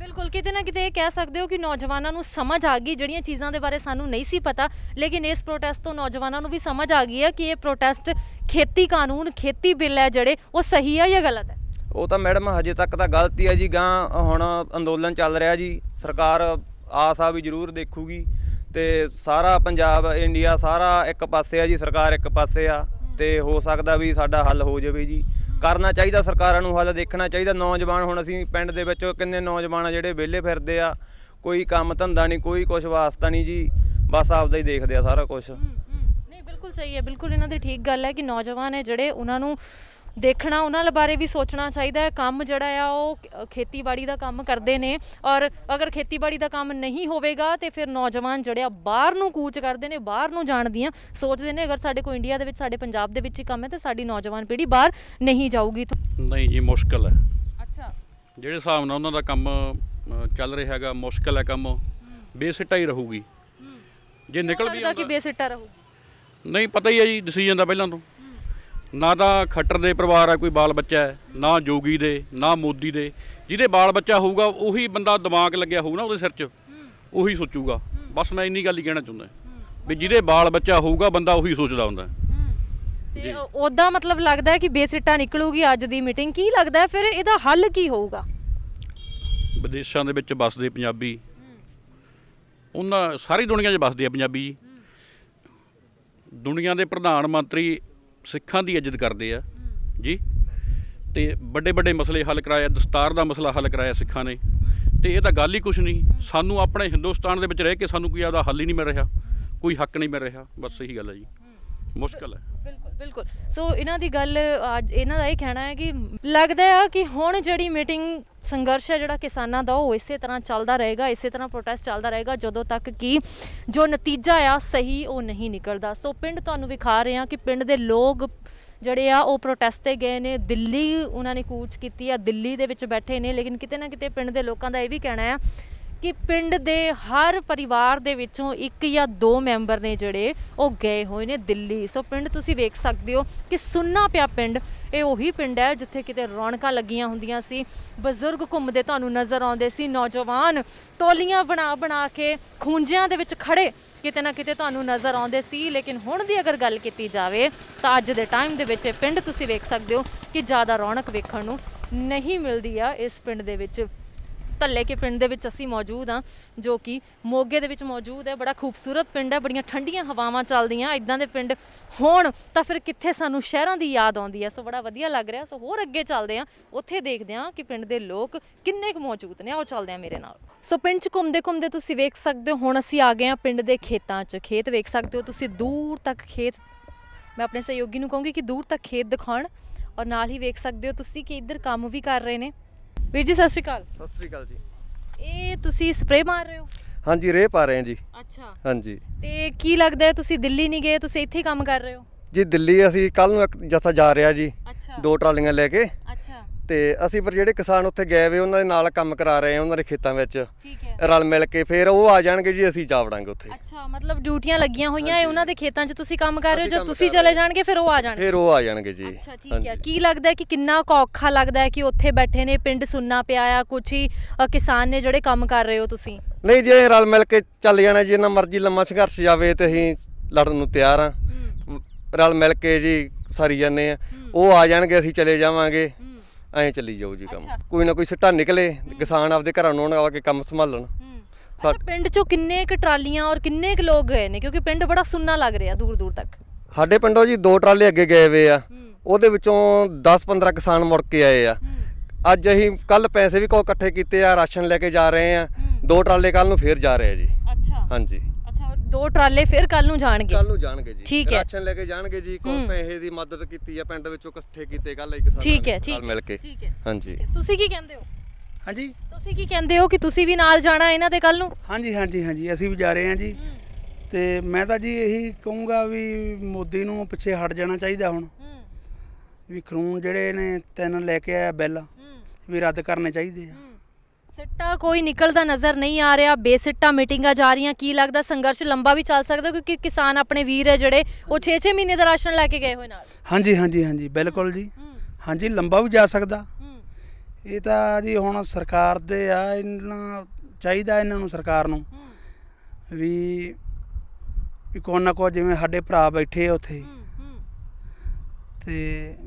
ਬਿਲਕੁਲ ਕਿਤੇ ਨਾ ਕਿਤੇ ਇਹ ਕਹਿ ਸਕਦੇ ਹੋ ਕਿ ਨੌਜਵਾਨਾਂ ਨੂੰ ਸਮਝ ਆ ਗਈ ਜਿਹੜੀਆਂ ਚੀਜ਼ਾਂ ਦੇ ਬਾਰੇ ਸਾਨੂੰ ਨਹੀਂ ਸੀ ਪਤਾ ਲੇਕਿਨ ਇਸ ਪ੍ਰੋਟੈਸਟ ਤੋਂ ਨੌਜਵਾਨਾਂ ਨੂੰ ਵੀ ਸਮਝ ਆ ਗਈ ਹੈ ਕਿ ਇਹ ਪ੍ਰੋਟੈਸਟ ਖੇਤੀ ਕਾਨੂੰਨ ਖੇਤੀ ਬਿੱਲ ਹੈ ਜਿਹੜੇ ਉਹ ਸਹੀ ਹੈ ਜਾਂ ਗਲਤ ਹੈ ਉਹ ਤਾਂ ਮੈਡਮ ਹਜੇ ਤੱਕ ਤਾਂ ਗਲਤ ਹੀ ਹੈ ਜੀ ਗਾਂ ਹੁਣ ਅੰਦੋਲਨ ਚੱਲ ਰਿਹਾ ਜੀ ਸਰਕਾਰ ਆਸ ਆ ਵੀ ਜ਼ਰੂਰ ਦੇਖੂਗੀ ਤੇ ਸਾਰਾ ਪੰਜਾਬ ਇੰਡੀਆ ਸਾਰਾ ਇੱਕ ਪਾਸੇ ਆ ਜੀ ਸਰਕਾਰ ਇੱਕ ਪਾਸੇ ਆ ਤੇ ਹੋ ਸਕਦਾ ਵੀ ਸਾਡਾ ਹੱਲ ਹੋ ਜਾਵੇ ਜੀ ਕਰਨਾ ਚਾਹੀਦਾ ਸਰਕਾਰਾਂ ਨੂੰ ਹੱਲ ਦੇਖਣਾ ਚਾਹੀਦਾ ਨੌਜਵਾਨ ਹੁਣ ਅਸੀਂ ਪਿੰਡ ਦੇ ਵਿੱਚ ਕਿੰਨੇ ਨੌਜਵਾਨ ਆ ਜਿਹੜੇ ਵਿਹਲੇ ਫਿਰਦੇ ਆ ਕੋਈ ਕੰਮ ਧੰਦਾ ਨਹੀਂ ਕੋਈ ਕੁਝ ਵਾਸਤਾ ਨਹੀਂ ਜੀ ਬਸ ਆਪਦਾ ਹੀ ਦੇਖਦੇ ਆ ਸਾਰਾ ਕੁਝ ਨਹੀਂ ਬਿਲਕੁਲ ਸਹੀ ਹੈ ਬਿਲਕੁਲ ਇਹਨਾਂ ਦੀ ਠੀਕ ਗੱਲ ਹੈ ਕਿ ਨੌਜਵਾਨ ਹੈ ਜਿਹੜੇ ਉਹਨਾਂ ਨੂੰ ਦੇਖਣਾ ਉਹਨਾਂ ਬਾਰੇ ਵੀ ਸੋਚਣਾ ਚਾਹੀਦਾ ਹੈ ਕੰਮ ਜਿਹੜਾ ਆ ਉਹ ਖੇਤੀਬਾੜੀ ਦਾ ਕੰਮ ਕਰਦੇ ਨੇ ਔਰ ਅਗਰ ਖੇਤੀਬਾੜੀ ਦਾ ਕੰਮ ਨਹੀਂ ਹੋਵੇਗਾ ਤੇ ਫਿਰ ਨੌਜਵਾਨ ਜਿਹੜਿਆ ਬਾਹਰ ਨੂੰ ਕੂਚ ਕਰਦੇ ਨੇ ਬਾਹਰ ਨੂੰ ਜਾਣ ਦੀਆਂ ਸੋਚਦੇ ਨੇ ਅਗਰ ਸਾਡੇ ਕੋਲ ਇੰਡੀਆ ਦੇ ਵਿੱਚ ਸਾਡੇ ਪੰਜਾਬ ਦੇ ਵਿੱਚ ਹੀ ਕੰਮ ਹੈ ਤੇ ਸਾਡੀ ਨੌਜਵਾਨ ਪੀੜ੍ਹੀ ਬਾਹਰ ਨਹੀਂ ਜਾਊਗੀ ਨਹੀਂ ਜੀ ਮੁਸ਼ਕਲ ਹੈ ਅੱਛਾ ਜਿਹੜੇ ਹਿਸਾਬ ਨਾਲ ਉਹਨਾਂ ਦਾ ਕੰਮ ਚੱਲ ਰਿਹਾ ਹੈਗਾ ਮੁਸ਼ਕਲ ਹੈ ਕੰਮ ਬੇਸਿੱਟਾ ਹੀ ਰਹੂਗੀ ਜੇ ਨਿਕਲ ਵੀ ਆਉਂਦਾ ਕਿ ਬੇਸਿੱਟਾ ਰਹੂਗੀ ਨਹੀਂ ਪਤਾ ਹੀ ਹੈ ਜੀ ਡਿਸੀਜਨ ਦਾ ਪਹਿਲਾਂ ਤੋਂ ਨਾ ਤਾਂ ਖੱਟਰ ਦੇ ਪਰਿਵਾਰ ਆ ਕੋਈ ਬਾਲ ਬੱਚਾ ਨਾ ਜੋਗੀ ਦੇ ਨਾ ਮੋਦੀ ਦੇ ਜਿਹਦੇ ਬਾਲ ਬੱਚਾ ਹੋਊਗਾ ਉਹੀ ਬੰਦਾ ਦਿਮਾਗ ਲੱਗਿਆ ਹੋਊ ਨਾ ਉਹਦੇ ਸਿਰ 'ਚ ਉਹੀ ਸੋਚੂਗਾ ਬਸ ਮੈਂ ਇੰਨੀ ਗੱਲ ਹੀ ਕਹਿਣਾ ਚਾਹੁੰਦਾ ਵੀ ਜਿਹਦੇ ਬਾਲ ਬੱਚਾ ਹੋਊਗਾ ਬੰਦਾ ਉਹੀ ਸੋਚਦਾ ਹੁੰਦਾ ਤੇ ਉਹਦਾ ਮਤਲਬ ਲੱਗਦਾ ਹੈ ਕਿ ਬੇਸਿੱਟਾ ਨਿਕਲੂਗੀ ਅੱਜ ਦੀ ਮੀਟਿੰਗ ਕੀ ਲੱਗਦਾ ਹੈ ਫਿਰ ਇਹਦਾ ਹੱਲ ਕੀ ਹੋਊਗਾ ਵਿਦੇਸ਼ਾਂ ਦੇ ਵਿੱਚ ਬਸਦੇ ਪੰਜਾਬੀ ਉਹਨਾਂ ਸਾਰੀ ਦੁਨੀਆ 'ਚ ਵੱਸਦੇ ਆ ਪੰਜਾਬੀ ਦੁਨੀਆ ਦੇ ਪ੍ਰਧਾਨ ਮੰਤਰੀ ਸਿੱਖਾਂ ਦੀ ਇੱਜ਼ਤ ਕਰਦੇ ਆ ਜੀ ਤੇ ਵੱਡੇ ਵੱਡੇ ਮਸਲੇ ਹੱਲ ਕਰਾਇਆ ਦਸਤਾਰ ਦਾ ਮਸਲਾ ਹੱਲ ਕਰਾਇਆ ਸਿੱਖਾਂ ਨੇ ਤੇ ਇਹ ਤਾਂ ਗੱਲ ਹੀ ਕੁਛ ਨਹੀਂ ਸਾਨੂੰ ਆਪਣੇ ਹਿੰਦੁਸਤਾਨ ਦੇ ਵਿੱਚ ਰਹਿ ਕੇ ਸਾਨੂੰ ਕੋਈ ਆਪਦਾ ਹੱਲ ਹੀ ਨਹੀਂ ਮਿਲ ਰਿਹਾ ਕੋਈ ਹੱਕ ਨਹੀਂ ਮਿਲ ਰਿਹਾ ਬਸ ਇਹੀ ਗੱਲ ਹੈ ਜੀ ਮੁਸ਼ਕਲ ਹੈ ਬਿਲਕੁਲ ਬਿਲਕੁਲ ਸੋ ਇਹਨਾਂ ਦੀ ਗੱਲ ਅੱਜ ਇਹਨਾਂ ਦਾ ਇਹ ਕਹਿਣਾ ਹੈ ਕਿ ਲੱਗਦਾ ਹੈ ਕਿ ਹੁਣ ਜਿਹੜੀ ਮੀਟਿੰਗ ਸੰਘਰਸ਼ ਹੈ ਜਿਹੜਾ ਕਿਸਾਨਾਂ ਦਾ ਉਹ ਇਸੇ ਤਰ੍ਹਾਂ ਚੱਲਦਾ ਰਹੇਗਾ ਇਸੇ ਤਰ੍ਹਾਂ ਪ੍ਰੋਟੈਸਟ ਚੱਲਦਾ ਰਹੇਗਾ ਜਦੋਂ ਤੱਕ ਕਿ ਜੋ ਨਤੀਜਾ ਆ ਸਹੀ ਉਹ ਨਹੀਂ ਨਿਕਲਦਾ ਸੋ ਪਿੰਡ ਤੁਹਾਨੂੰ ਵਿਖਾ ਰਹੇ ਆ ਕਿ ਪਿੰਡ ਦੇ ਲੋਕ ਜਿਹੜੇ ਆ ਉਹ ਪ੍ਰੋਟੈਸਟ ਤੇ ਗਏ ਨੇ ਦਿੱਲੀ ਉਹਨਾਂ ਨੇ ਕੂਚ ਕੀਤੀ ਆ ਦਿੱਲੀ ਦੇ ਵਿੱਚ ਬੈਠੇ ਨੇ ਲੇਕਿਨ ਕਿਤੇ ਨਾ ਕਿਤੇ ਪਿੰਡ ਦੇ ਲੋਕਾਂ ਦਾ ਇਹ ਵੀ ਕਹਿਣਾ ਆ ਕਿ ਪਿੰਡ ਦੇ ਹਰ ਪਰਿਵਾਰ ਦੇ ਵਿੱਚੋਂ ਇੱਕ ਜਾਂ ਦੋ ਮੈਂਬਰ ਨੇ ਜਿਹੜੇ ਉਹ ਗਏ ਹੋਏ ਨੇ ਦਿੱਲੀ ਸੋ ਪਿੰਡ ਤੁਸੀਂ ਵੇਖ ਸਕਦੇ ਹੋ ਕਿ ਸੁੰਨਾ ਪਿਆ ਪਿੰਡ ਇਹ ਉਹੀ ਪਿੰਡ ਹੈ ਜਿੱਥੇ ਕਿਤੇ ਰੌਣਕਾਂ ਲੱਗੀਆਂ ਹੁੰਦੀਆਂ ਸੀ ਬਜ਼ੁਰਗ ਘੁੰਮਦੇ ਤੁਹਾਨੂੰ ਨਜ਼ਰ ਆਉਂਦੇ ਸੀ ਨੌਜਵਾਨ ਟੋਲੀਆਂ ਬਣਾ ਬਣਾ ਕੇ ਖੁੰਝਿਆਂ ਦੇ ਵਿੱਚ ਖੜੇ ਕਿਤੇ ਨਾ ਕਿਤੇ ਤੁਹਾਨੂੰ ਨਜ਼ਰ ਆਉਂਦੇ ਸੀ ਲੇਕਿਨ ਹੁਣ ਦੀ ਅਗਰ ਗੱਲ ਕੀਤੀ ਜਾਵੇ ਤਾਂ ਅੱਜ ਦੇ ਟਾਈਮ ਦੇ ਵਿੱਚ ਪਿੰਡ ਤੁਸੀਂ ਵੇਖ ਸਕਦੇ ਹੋ ਕਿ ਜ਼ਿਆਦਾ ਰੌਣਕ ਵੇਖਣ ਨੂੰ ਨਹੀਂ ਮਿਲਦੀ ਆ ਇਸ ਪਿੰਡ ਦੇ ਵਿੱਚ ਧੱਲੇ ਕੇ ਪਿੰਡ ਦੇ ਵਿੱਚ ਅਸੀਂ ਮੌਜੂਦ ਆ ਜੋ ਕਿ ਮੋਗੇ ਦੇ ਵਿੱਚ ਮੌਜੂਦ ਹੈ ਬੜਾ ਖੂਬਸੂਰਤ ਪਿੰਡ ਹੈ ਬੜੀਆਂ ਠੰਡੀਆਂ ਹਵਾਵਾਂ ਚੱਲਦੀਆਂ ਇਦਾਂ ਦੇ ਪਿੰਡ ਹੋਣ ਤਾਂ ਫਿਰ ਕਿੱਥੇ ਸਾਨੂੰ ਸ਼ਹਿਰਾਂ ਦੀ ਯਾਦ ਆਉਂਦੀ ਹੈ ਸੋ ਬੜਾ ਵਧੀਆ ਲੱਗ ਰਿਹਾ ਸੋ ਹੋਰ ਅੱਗੇ ਚੱਲਦੇ ਹਾਂ ਉੱਥੇ ਦੇਖਦੇ ਹਾਂ ਕਿ ਪਿੰਡ ਦੇ ਲੋਕ ਕਿੰਨੇ ਕੁ ਮੌਜੂਦ ਨੇ ਆਓ ਚੱਲਦੇ ਹਾਂ ਮੇਰੇ ਨਾਲ ਸੋ ਪਿੰਡ 'ਚ ਘੁੰਮਦੇ ਘੁੰਮਦੇ ਤੁਸੀਂ ਵੇਖ ਸਕਦੇ ਹੋ ਹੁਣ ਅਸੀਂ ਆ ਗਏ ਹਾਂ ਪਿੰਡ ਦੇ ਖੇਤਾਂ 'ਚ ਖੇਤ ਵੇਖ ਸਕਦੇ ਹੋ ਤੁਸੀਂ ਦੂਰ ਤੱਕ ਖੇਤ ਮੈਂ ਆਪਣੇ ਸਹਿਯੋਗੀ ਨੂੰ ਕਹੂੰਗੀ ਕਿ ਦੂਰ ਤੱਕ ਖੇਤ ਦਿਖਾਉਣ ਔਰ ਨਾਲ ਹੀ ਵੇਖ ਸਕਦੇ ਹੋ ਤੁਸੀਂ ਕਿ ਇੱਧਰ ਕੰਮ ਵੀ ਕਰ ਰਹੇ ਨੇ ਵੀਰ ਜੀ ਸਤਿ ਸ਼੍ਰੀ ਅਕਾਲ ਸਤਿ ਸ੍ਰੀ ਅਕਾਲ ਜੀ ਇਹ ਤੁਸੀਂ ਸਪਰੇਅ ਮਾਰ ਰਹੇ ਹੋ ਹਾਂਜੀ ਰੇ ਪਾ ਰਹੇ ਹਾਂ ਜੀ ਅੱਛਾ ਹਾਂਜੀ ਤੇ ਕੀ ਲੱਗਦਾ ਤੁਸੀਂ ਦਿੱਲੀ ਨਹੀਂ ਗਏ ਤੁਸੀਂ ਇੱਥੇ ਹੀ ਕੰਮ ਕਰ ਰਹੇ ਹੋ ਜੀ ਦਿੱਲੀ ਅਸੀਂ ਕੱਲ ਨੂੰ ਇੱਕ ਜਥਾ ਜਾ ਰਿਹਾ ਜੀ ਅੱਛਾ ਦੋ ਟਰਾਲੀਆਂ ਲੈ ਕੇ ਅੱਛਾ ਤੇ ਅਸੀਂ ਪਰ ਜਿਹੜੇ ਕਿਸਾਨ ਉੱਥੇ ਗਏ ਵੇ ਉਹਨਾਂ ਦੇ ਨਾਲ ਕੰਮ ਕਰਾ ਰਹੇ ਆ ਉਹਨਾਂ ਦੇ ਖੇਤਾਂ ਵਿੱਚ ਠੀਕ ਹੈ ਰਲ ਮਿਲ ਕੇ ਫਿਰ ਉਹ ਆ ਜਾਣਗੇ ਜੀ ਅਸੀਂ ਚਾਵੜਾਂਗੇ ਉੱਥੇ ਅੱਛਾ ਮਤਲਬ ਡਿਊਟੀਆਂ ਲੱਗੀਆਂ ਹੋਈਆਂ ਇਹ ਉਹਨਾਂ ਦੇ ਖੇਤਾਂ 'ਚ ਤੁਸੀਂ ਕੰਮ ਕਰ ਰਹੇ ਹੋ ਜੋ ਤੁਸੀਂ ਚਲੇ ਜਾਣਗੇ ਫਿਰ ਉਹ ਆ ਜਾਣਗੇ ਫਿਰ ਉਹ ਆ ਜਾਣਗੇ ਜੀ ਅੱਛਾ ਠੀਕ ਹੈ ਕੀ ਲੱਗਦਾ ਕਿ ਕਿੰਨਾ ਔਖਾ ਲੱਗਦਾ ਹੈ ਕਿ ਉੱਥੇ ਬੈਠੇ ਨੇ ਪਿੰਡ ਸੁੰਨਾ ਪਿਆ ਆ ਕੁਝ ਹੀ ਕਿਸਾਨ ਨੇ ਜਿਹੜੇ ਕੰਮ ਕਰ ਰਹੇ ਹੋ ਤੁਸੀਂ ਨਹੀਂ ਜੇ ਰਲ ਮਿਲ ਕੇ ਚੱਲ ਜਾਣਾ ਜੀ ਇਹਨਾਂ ਮਰਜ਼ੀ ਲੰਮਾ ਸੰਘਰਸ਼ ਜਾਵੇ ਤੇ ਅਸੀਂ ਲੜਨ ਨੂੰ ਤਿਆਰ ਆ ਰਲ ਮਿਲ ਕੇ ਜੀ ਸਾਰੀ ਜਾਂਦੇ ਆ ਉਹ ਆ ਜਾਣਗੇ ਅਸੀਂ ਚਲੇ ਜਾਵਾਂਗੇ ਐਂ ਚੱਲੀ ਜਾਊ ਜੀ ਕੰਮ ਕੋਈ ਨਾ ਕੋਈ ਸਿੱਟਾ ਨਿਕਲੇ ਕਿਸਾਨ ਆਪਦੇ ਘਰਾਂ ਨੂੰ ਆ ਕੇ ਕੰਮ ਸੰਭਾਲਣ ਅੱਛਾ ਪਿੰਡ ਚੋਂ ਕਿੰਨੇ ਕ ਟਰਾਲੀਆਂ ਔਰ ਕਿੰਨੇ ਕ ਲੋਕ ਗਏ ਨੇ ਕਿਉਂਕਿ ਪਿੰਡ ਬੜਾ ਸੁੰਨਾ ਲੱਗ ਰਿਹਾ ਦੂਰ ਦੂਰ ਤੱਕ ਸਾਡੇ ਪਿੰਡੋਂ ਜੀ ਦੋ ਟਰਾਲੇ ਅੱਗੇ ਗਏ ਵੇ ਆ ਉਹਦੇ ਵਿੱਚੋਂ 10-15 ਕਿਸਾਨ ਮੁੜ ਕੇ ਆਏ ਆ ਅੱਜ ਅਸੀਂ ਕੱਲ ਪੈਸੇ ਵੀ ਕੋ ਇਕੱਠੇ ਕੀਤੇ ਆ ਰਾਸ਼ਨ ਲੈ ਕੇ ਜਾ ਰਹੇ ਆ ਦੋ ਟਰਾਲੇ ਕੱਲ ਨੂੰ ਫੇਰ ਜਾ ਰਹੇ ਆ ਜੀ ਅੱਛਾ ਹਾਂਜੀ ਦੋ ਟਰਾਲੇ ਫਿਰ ਕੱਲ ਨੂੰ ਜਾਣਗੇ ਕੱਲ ਨੂੰ ਜਾਣਗੇ ਜੀ ਠੀਕ ਹੈ ਰਾਸ਼ਨ ਲੈ ਕੇ ਜਾਣਗੇ ਜੀ ਕੋ ਪੈਸੇ ਦੀ ਮਦਦ ਕੀਤੀ ਹੈ ਪਿੰਡ ਵਿੱਚੋਂ ਇਕੱਠੇ ਕੀਤੇ ਕੱਲ ਇੱਕ ਸਾਥ ਠੀਕ ਹੈ ਠੀਕ ਮਿਲ ਕੇ ਠੀਕ ਹੈ ਹਾਂਜੀ ਤੁਸੀਂ ਕੀ ਕਹਿੰਦੇ ਹੋ ਹਾਂਜੀ ਤੁਸੀਂ ਕੀ ਕਹਿੰਦੇ ਹੋ ਕਿ ਤੁਸੀਂ ਵੀ ਨਾਲ ਜਾਣਾ ਇਹਨਾਂ ਦੇ ਕੱਲ ਨੂੰ ਹਾਂਜੀ ਹਾਂਜੀ ਹਾਂਜੀ ਅਸੀਂ ਵੀ ਜਾ ਰਹੇ ਹਾਂ ਜੀ ਤੇ ਮੈਂ ਤਾਂ ਜੀ ਇਹੀ ਕਹੂੰਗਾ ਵੀ ਮੋਦੀ ਨੂੰ ਪਿੱਛੇ ਹਟ ਜਾਣਾ ਚਾਹੀਦਾ ਹੁਣ ਵੀ ਖਰੂਨ ਜਿਹੜੇ ਨੇ ਤਿੰਨ ਲੈ ਕੇ ਆਇਆ ਬਿੱਲ ਵੀ ਰੱਦ ਕਰਨੇ ਚਾਹੀਦੇ ਆ ਸਿੱਟਾ ਕੋਈ ਨਿਕਲਦਾ ਨਜ਼ਰ ਨਹੀਂ ਆ ਰਿਹਾ ਬੇਸਿੱਟਾ ਮੀਟਿੰਗਾਂ ਜਾ ਰਹੀਆਂ ਕੀ ਲੱਗਦਾ ਸੰਘਰਸ਼ ਲੰਬਾ ਵੀ ਚੱਲ ਸਕਦਾ ਕਿਉਂਕਿ ਕਿਸਾਨ ਆਪਣੇ ਵੀਰ ਹੈ ਜਿਹੜੇ ਉਹ 6-6 ਮਹੀਨੇ ਦਾ ਰਾਸ਼ਨ ਲੈ ਕੇ ਗਏ ਹੋਏ ਨਾਲ ਹਾਂਜੀ ਹਾਂਜੀ ਹਾਂਜੀ ਬਿਲਕੁਲ ਜੀ ਹਾਂਜੀ ਲੰਬਾ ਵੀ ਜਾ ਸਕਦਾ ਇਹ ਤਾਂ ਜੀ ਹੁਣ ਸਰਕਾਰ ਦੇ ਆ ਇਹਨਾਂ ਚਾਹੀਦਾ ਇਹਨਾਂ ਨੂੰ ਸਰਕਾਰ ਨੂੰ ਵੀ ਵੀ ਕੋਈ ਨਾ ਕੋ ਜਿਵੇਂ ਸਾਡੇ ਭਰਾ ਬੈਠੇ ਆ ਉੱਥੇ ਤੇ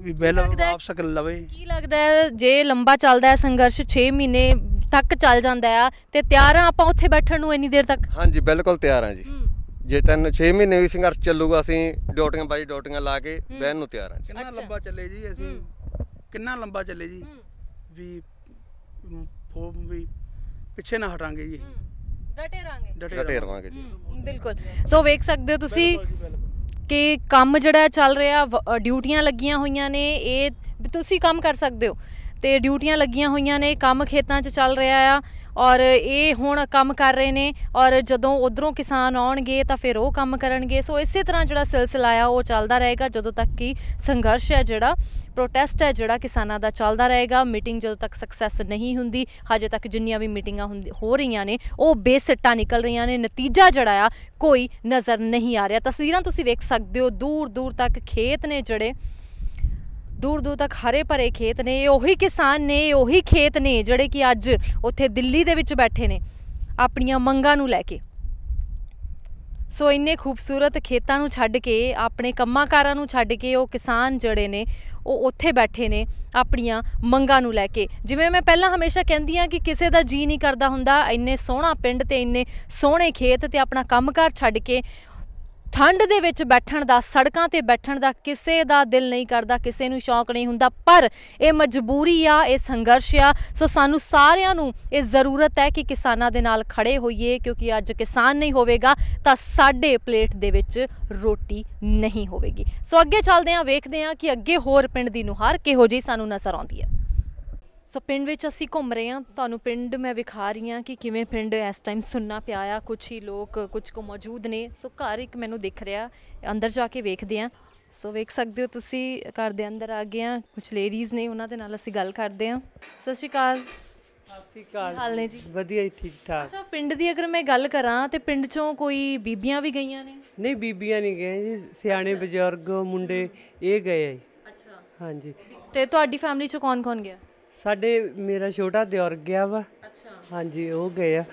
ਵੀ ਬਿੱਲ ਵਾਪਸ ਕਰ ਲਵੇ ਕੀ ਲੱਗਦਾ ਜੇ ਲੰਬਾ ਚੱਲਦਾ ਹੈ ਸੰਘਰਸ਼ 6 ਮਹੀਨੇ ਤੱਕ ਚੱਲ ਜਾਂਦਾ ਆ ਤੇ ਤਿਆਰ ਆ ਆਪਾਂ ਉੱਥੇ ਬੈਠਣ ਨੂੰ ਇੰਨੀ ਦੇਰ ਤੱਕ ਹਾਂਜੀ ਬਿਲਕੁਲ ਤਿਆਰ ਆ ਜੀ ਜੇ ਤਿੰਨ 6 ਮਹੀਨੇ ਵੀ ਸੰਘਰਸ਼ ਚੱਲੂਗਾ ਅਸੀਂ ਡਿਊਟੀਆਂ ਬਾਈ ਡਿਊਟੀਆਂ ਲਾ ਕੇ ਬਹਿਣ ਨੂੰ ਤਿਆਰ ਆ ਕਿੰਨਾ ਲੰਬਾ ਚੱਲੇ ਜੀ ਅਸੀਂ ਕਿੰਨਾ ਲੰਬਾ ਚੱਲੇ ਜੀ ਵੀ ਫੋਮ ਵੀ ਪਿੱਛੇ ਨਾ ਹਟਾਂਗੇ ਜੀ ਡਟੇ ਰਾਂਗੇ ਡਟੇ ਰਾਂਗੇ ਜੀ ਬਿਲਕੁਲ ਸੋ ਵੇਖ ਸਕਦੇ ਹੋ ਤੁਸੀਂ ਕਿ ਕੰਮ ਜਿਹੜਾ ਚੱਲ ਰਿਹਾ ਡਿਊਟੀਆਂ ਲੱਗੀਆਂ ਹੋਈਆਂ ਨੇ ਇਹ ਤੁਸੀਂ ਕੰਮ ਕਰ ਸਕਦੇ ਹੋ ਤੇ ਡਿਊਟੀਆਂ ਲੱਗੀਆਂ ਹੋਈਆਂ ਨੇ ਕੰਮ ਖੇਤਾਂ 'ਚ ਚੱਲ ਰਿਹਾ ਆ ਔਰ ਇਹ ਹੁਣ ਕੰਮ ਕਰ ਰਹੇ ਨੇ ਔਰ ਜਦੋਂ ਉਧਰੋਂ ਕਿਸਾਨ ਆਉਣਗੇ ਤਾਂ ਫਿਰ ਉਹ ਕੰਮ ਕਰਨਗੇ ਸੋ ਇਸੇ ਤਰ੍ਹਾਂ ਜਿਹੜਾ ਸਿਲਸਿਲਾ ਆ ਉਹ ਚੱਲਦਾ ਰਹੇਗਾ ਜਦੋਂ ਤੱਕ ਕਿ ਸੰਘਰਸ਼ ਹੈ ਜਿਹੜਾ ਪ੍ਰੋਟੈਸਟ ਹੈ ਜਿਹੜਾ ਕਿਸਾਨਾਂ ਦਾ ਚੱਲਦਾ ਰਹੇਗਾ ਮੀਟਿੰਗ ਜਦੋਂ ਤੱਕ ਸਕਸੈਸ ਨਹੀਂ ਹੁੰਦੀ ਹਜੇ ਤੱਕ ਜਿੰਨੀਆਂ ਵੀ ਮੀਟਿੰਗਾਂ ਹੋ ਰਹੀਆਂ ਨੇ ਉਹ ਬੇਸਿੱਟਾ ਨਿਕਲ ਰਹੀਆਂ ਨੇ ਨਤੀਜਾ ਜਿਹੜਾ ਆ ਕੋਈ ਨਜ਼ਰ ਨਹੀਂ ਆ ਰਿਹਾ ਤਸਵੀਰਾਂ ਤੁਸੀਂ ਵੇਖ ਸਕਦੇ ਹੋ ਦੂਰ ਦੂਰ ਤੱਕ ਖੇਤ ਨੇ ਜੜੇ ਦੂਰ ਦੂਰ ਤੱਕ ਹਰੇ ਭਰੇ ਖੇਤ ਨੇ ਇਹ ਉਹੀ ਕਿਸਾਨ ਨੇ ਇਹ ਉਹੀ ਖੇਤ ਨੇ ਜਿਹੜੇ ਕਿ ਅੱਜ ਉੱਥੇ ਦਿੱਲੀ ਦੇ ਵਿੱਚ ਬੈਠੇ ਨੇ ਆਪਣੀਆਂ ਮੰਗਾਂ ਨੂੰ ਲੈ ਕੇ ਸੋ ਇੰਨੇ ਖੂਬਸੂਰਤ ਖੇਤਾਂ ਨੂੰ ਛੱਡ ਕੇ ਆਪਣੇ ਕੰਮਾਂਕਾਰਾਂ ਨੂੰ ਛੱਡ ਕੇ ਉਹ ਕਿਸਾਨ ਜਿਹੜੇ ਨੇ ਉਹ ਉੱਥੇ ਬੈਠੇ ਨੇ ਆਪਣੀਆਂ ਮੰਗਾਂ ਨੂੰ ਲੈ ਕੇ ਜਿਵੇਂ ਮੈਂ ਪਹਿਲਾਂ ਹਮੇਸ਼ਾ ਕਹਿੰਦੀ ਆ ਕਿ ਕਿਸੇ ਦਾ ਜੀ ਨਹੀਂ ਕਰਦਾ ਹੁੰਦਾ ਇੰਨੇ ਸੋਹਣਾ ਪਿੰਡ ਤੇ ਇੰਨੇ ਸੋਹਣੇ ਖੇਤ ਤੇ ਆਪਣਾ ਕੰਮਕਾਰ ਛੱਡ ਕੇ ਠੰਡ ਦੇ ਵਿੱਚ ਬੈਠਣ ਦਾ ਸੜਕਾਂ ਤੇ ਬੈਠਣ ਦਾ ਕਿਸੇ ਦਾ ਦਿਲ ਨਹੀਂ ਕਰਦਾ ਕਿਸੇ ਨੂੰ ਸ਼ੌਂਕ ਨਹੀਂ ਹੁੰਦਾ ਪਰ ਇਹ ਮਜਬੂਰੀ ਆ ਇਹ ਸੰਘਰਸ਼ ਆ ਸੋ ਸਾਨੂੰ ਸਾਰਿਆਂ ਨੂੰ ਇਹ ਜ਼ਰੂਰਤ ਹੈ ਕਿ ਕਿਸਾਨਾਂ ਦੇ ਨਾਲ ਖੜੇ ਹੋਈਏ ਕਿਉਂਕਿ ਅੱਜ ਕਿਸਾਨ ਨਹੀਂ ਹੋਵੇਗਾ ਤਾਂ ਸਾਡੇ ਪਲੇਟ ਦੇ ਵਿੱਚ ਰੋਟੀ ਨਹੀਂ ਹੋਵੇਗੀ ਸੋ ਅੱਗੇ ਚੱਲਦੇ ਆ ਵੇਖਦੇ ਆ ਕਿ ਅੱਗੇ ਹੋਰ ਪਿੰਡ ਦੀ ਨੁਹਾਰ ਕਿਹੋ ਜਿਹੀ ਸਾਨੂੰ ਨਜ਼ਰ ਆਉਂਦੀ ਹੈ ਸੋ ਪਿੰਡ ਵਿੱਚ ਅਸੀਂ ਘੁੰਮ ਰਹੇ ਹਾਂ ਤੁਹਾਨੂੰ ਪਿੰਡ ਮੈਂ ਵਿਖਾ ਰਹੀ ਹਾਂ ਕਿ ਕਿਵੇਂ ਪਿੰਡ ਇਸ ਟਾਈਮ ਸੁੰਨਾ ਪਿਆ ਆ ਕੁਝ ਹੀ ਲੋਕ ਕੁਝ ਕੋ ਮੌਜੂਦ ਨੇ ਸੋ ਘਰ ਇੱਕ ਮੈਨੂੰ ਦਿਖ ਰਿਹਾ ਅੰਦਰ ਜਾ ਕੇ ਵੇਖਦੇ ਹਾਂ ਸੋ ਵੇਖ ਸਕਦੇ ਹੋ ਤੁਸੀਂ ਘਰ ਦੇ ਅੰਦਰ ਆ ਗਏ ਆ ਕੁਝ ਲੇਡੀਜ਼ ਨੇ ਉਹਨਾਂ ਦੇ ਨਾਲ ਅਸੀਂ ਗੱਲ ਕਰਦੇ ਹਾਂ ਸਤਿ ਸ਼੍ਰੀ ਅਕਾਲ ਸਤਿ ਹਾਲ ਨੇ ਜੀ ਵਧੀਆ ਹੀ ਠੀਕ ਠਾਕ ਅੱਛਾ ਪਿੰਡ ਦੀ ਅਗਰ ਮੈਂ ਗੱਲ ਕਰਾਂ ਤੇ ਪਿੰਡ ਚੋਂ ਕੋਈ ਬੀਬੀਆਂ ਵੀ ਗਈਆਂ ਨੇ ਨਹੀਂ ਬੀਬੀਆਂ ਨਹੀਂ ਗਏ ਜੀ ਸਿਆਣੇ ਬਜ਼ੁਰਗ ਮੁੰਡੇ ਇਹ ਗਏ ਆ ਅੱਛਾ ਹਾਂਜੀ ਤੇ ਤੁਹਾਡੀ ਫੈਮਿਲੀ ਚੋਂ ਕੌਣ ਕੌਣ ਗਿਆ ਸਾਡੇ ਮੇਰਾ ਛੋਟਾ ਦਿਉਰ ਗਿਆ ਵਾ ਅੱਛਾ ਹਾਂਜੀ ਉਹ ਗਏ ਆ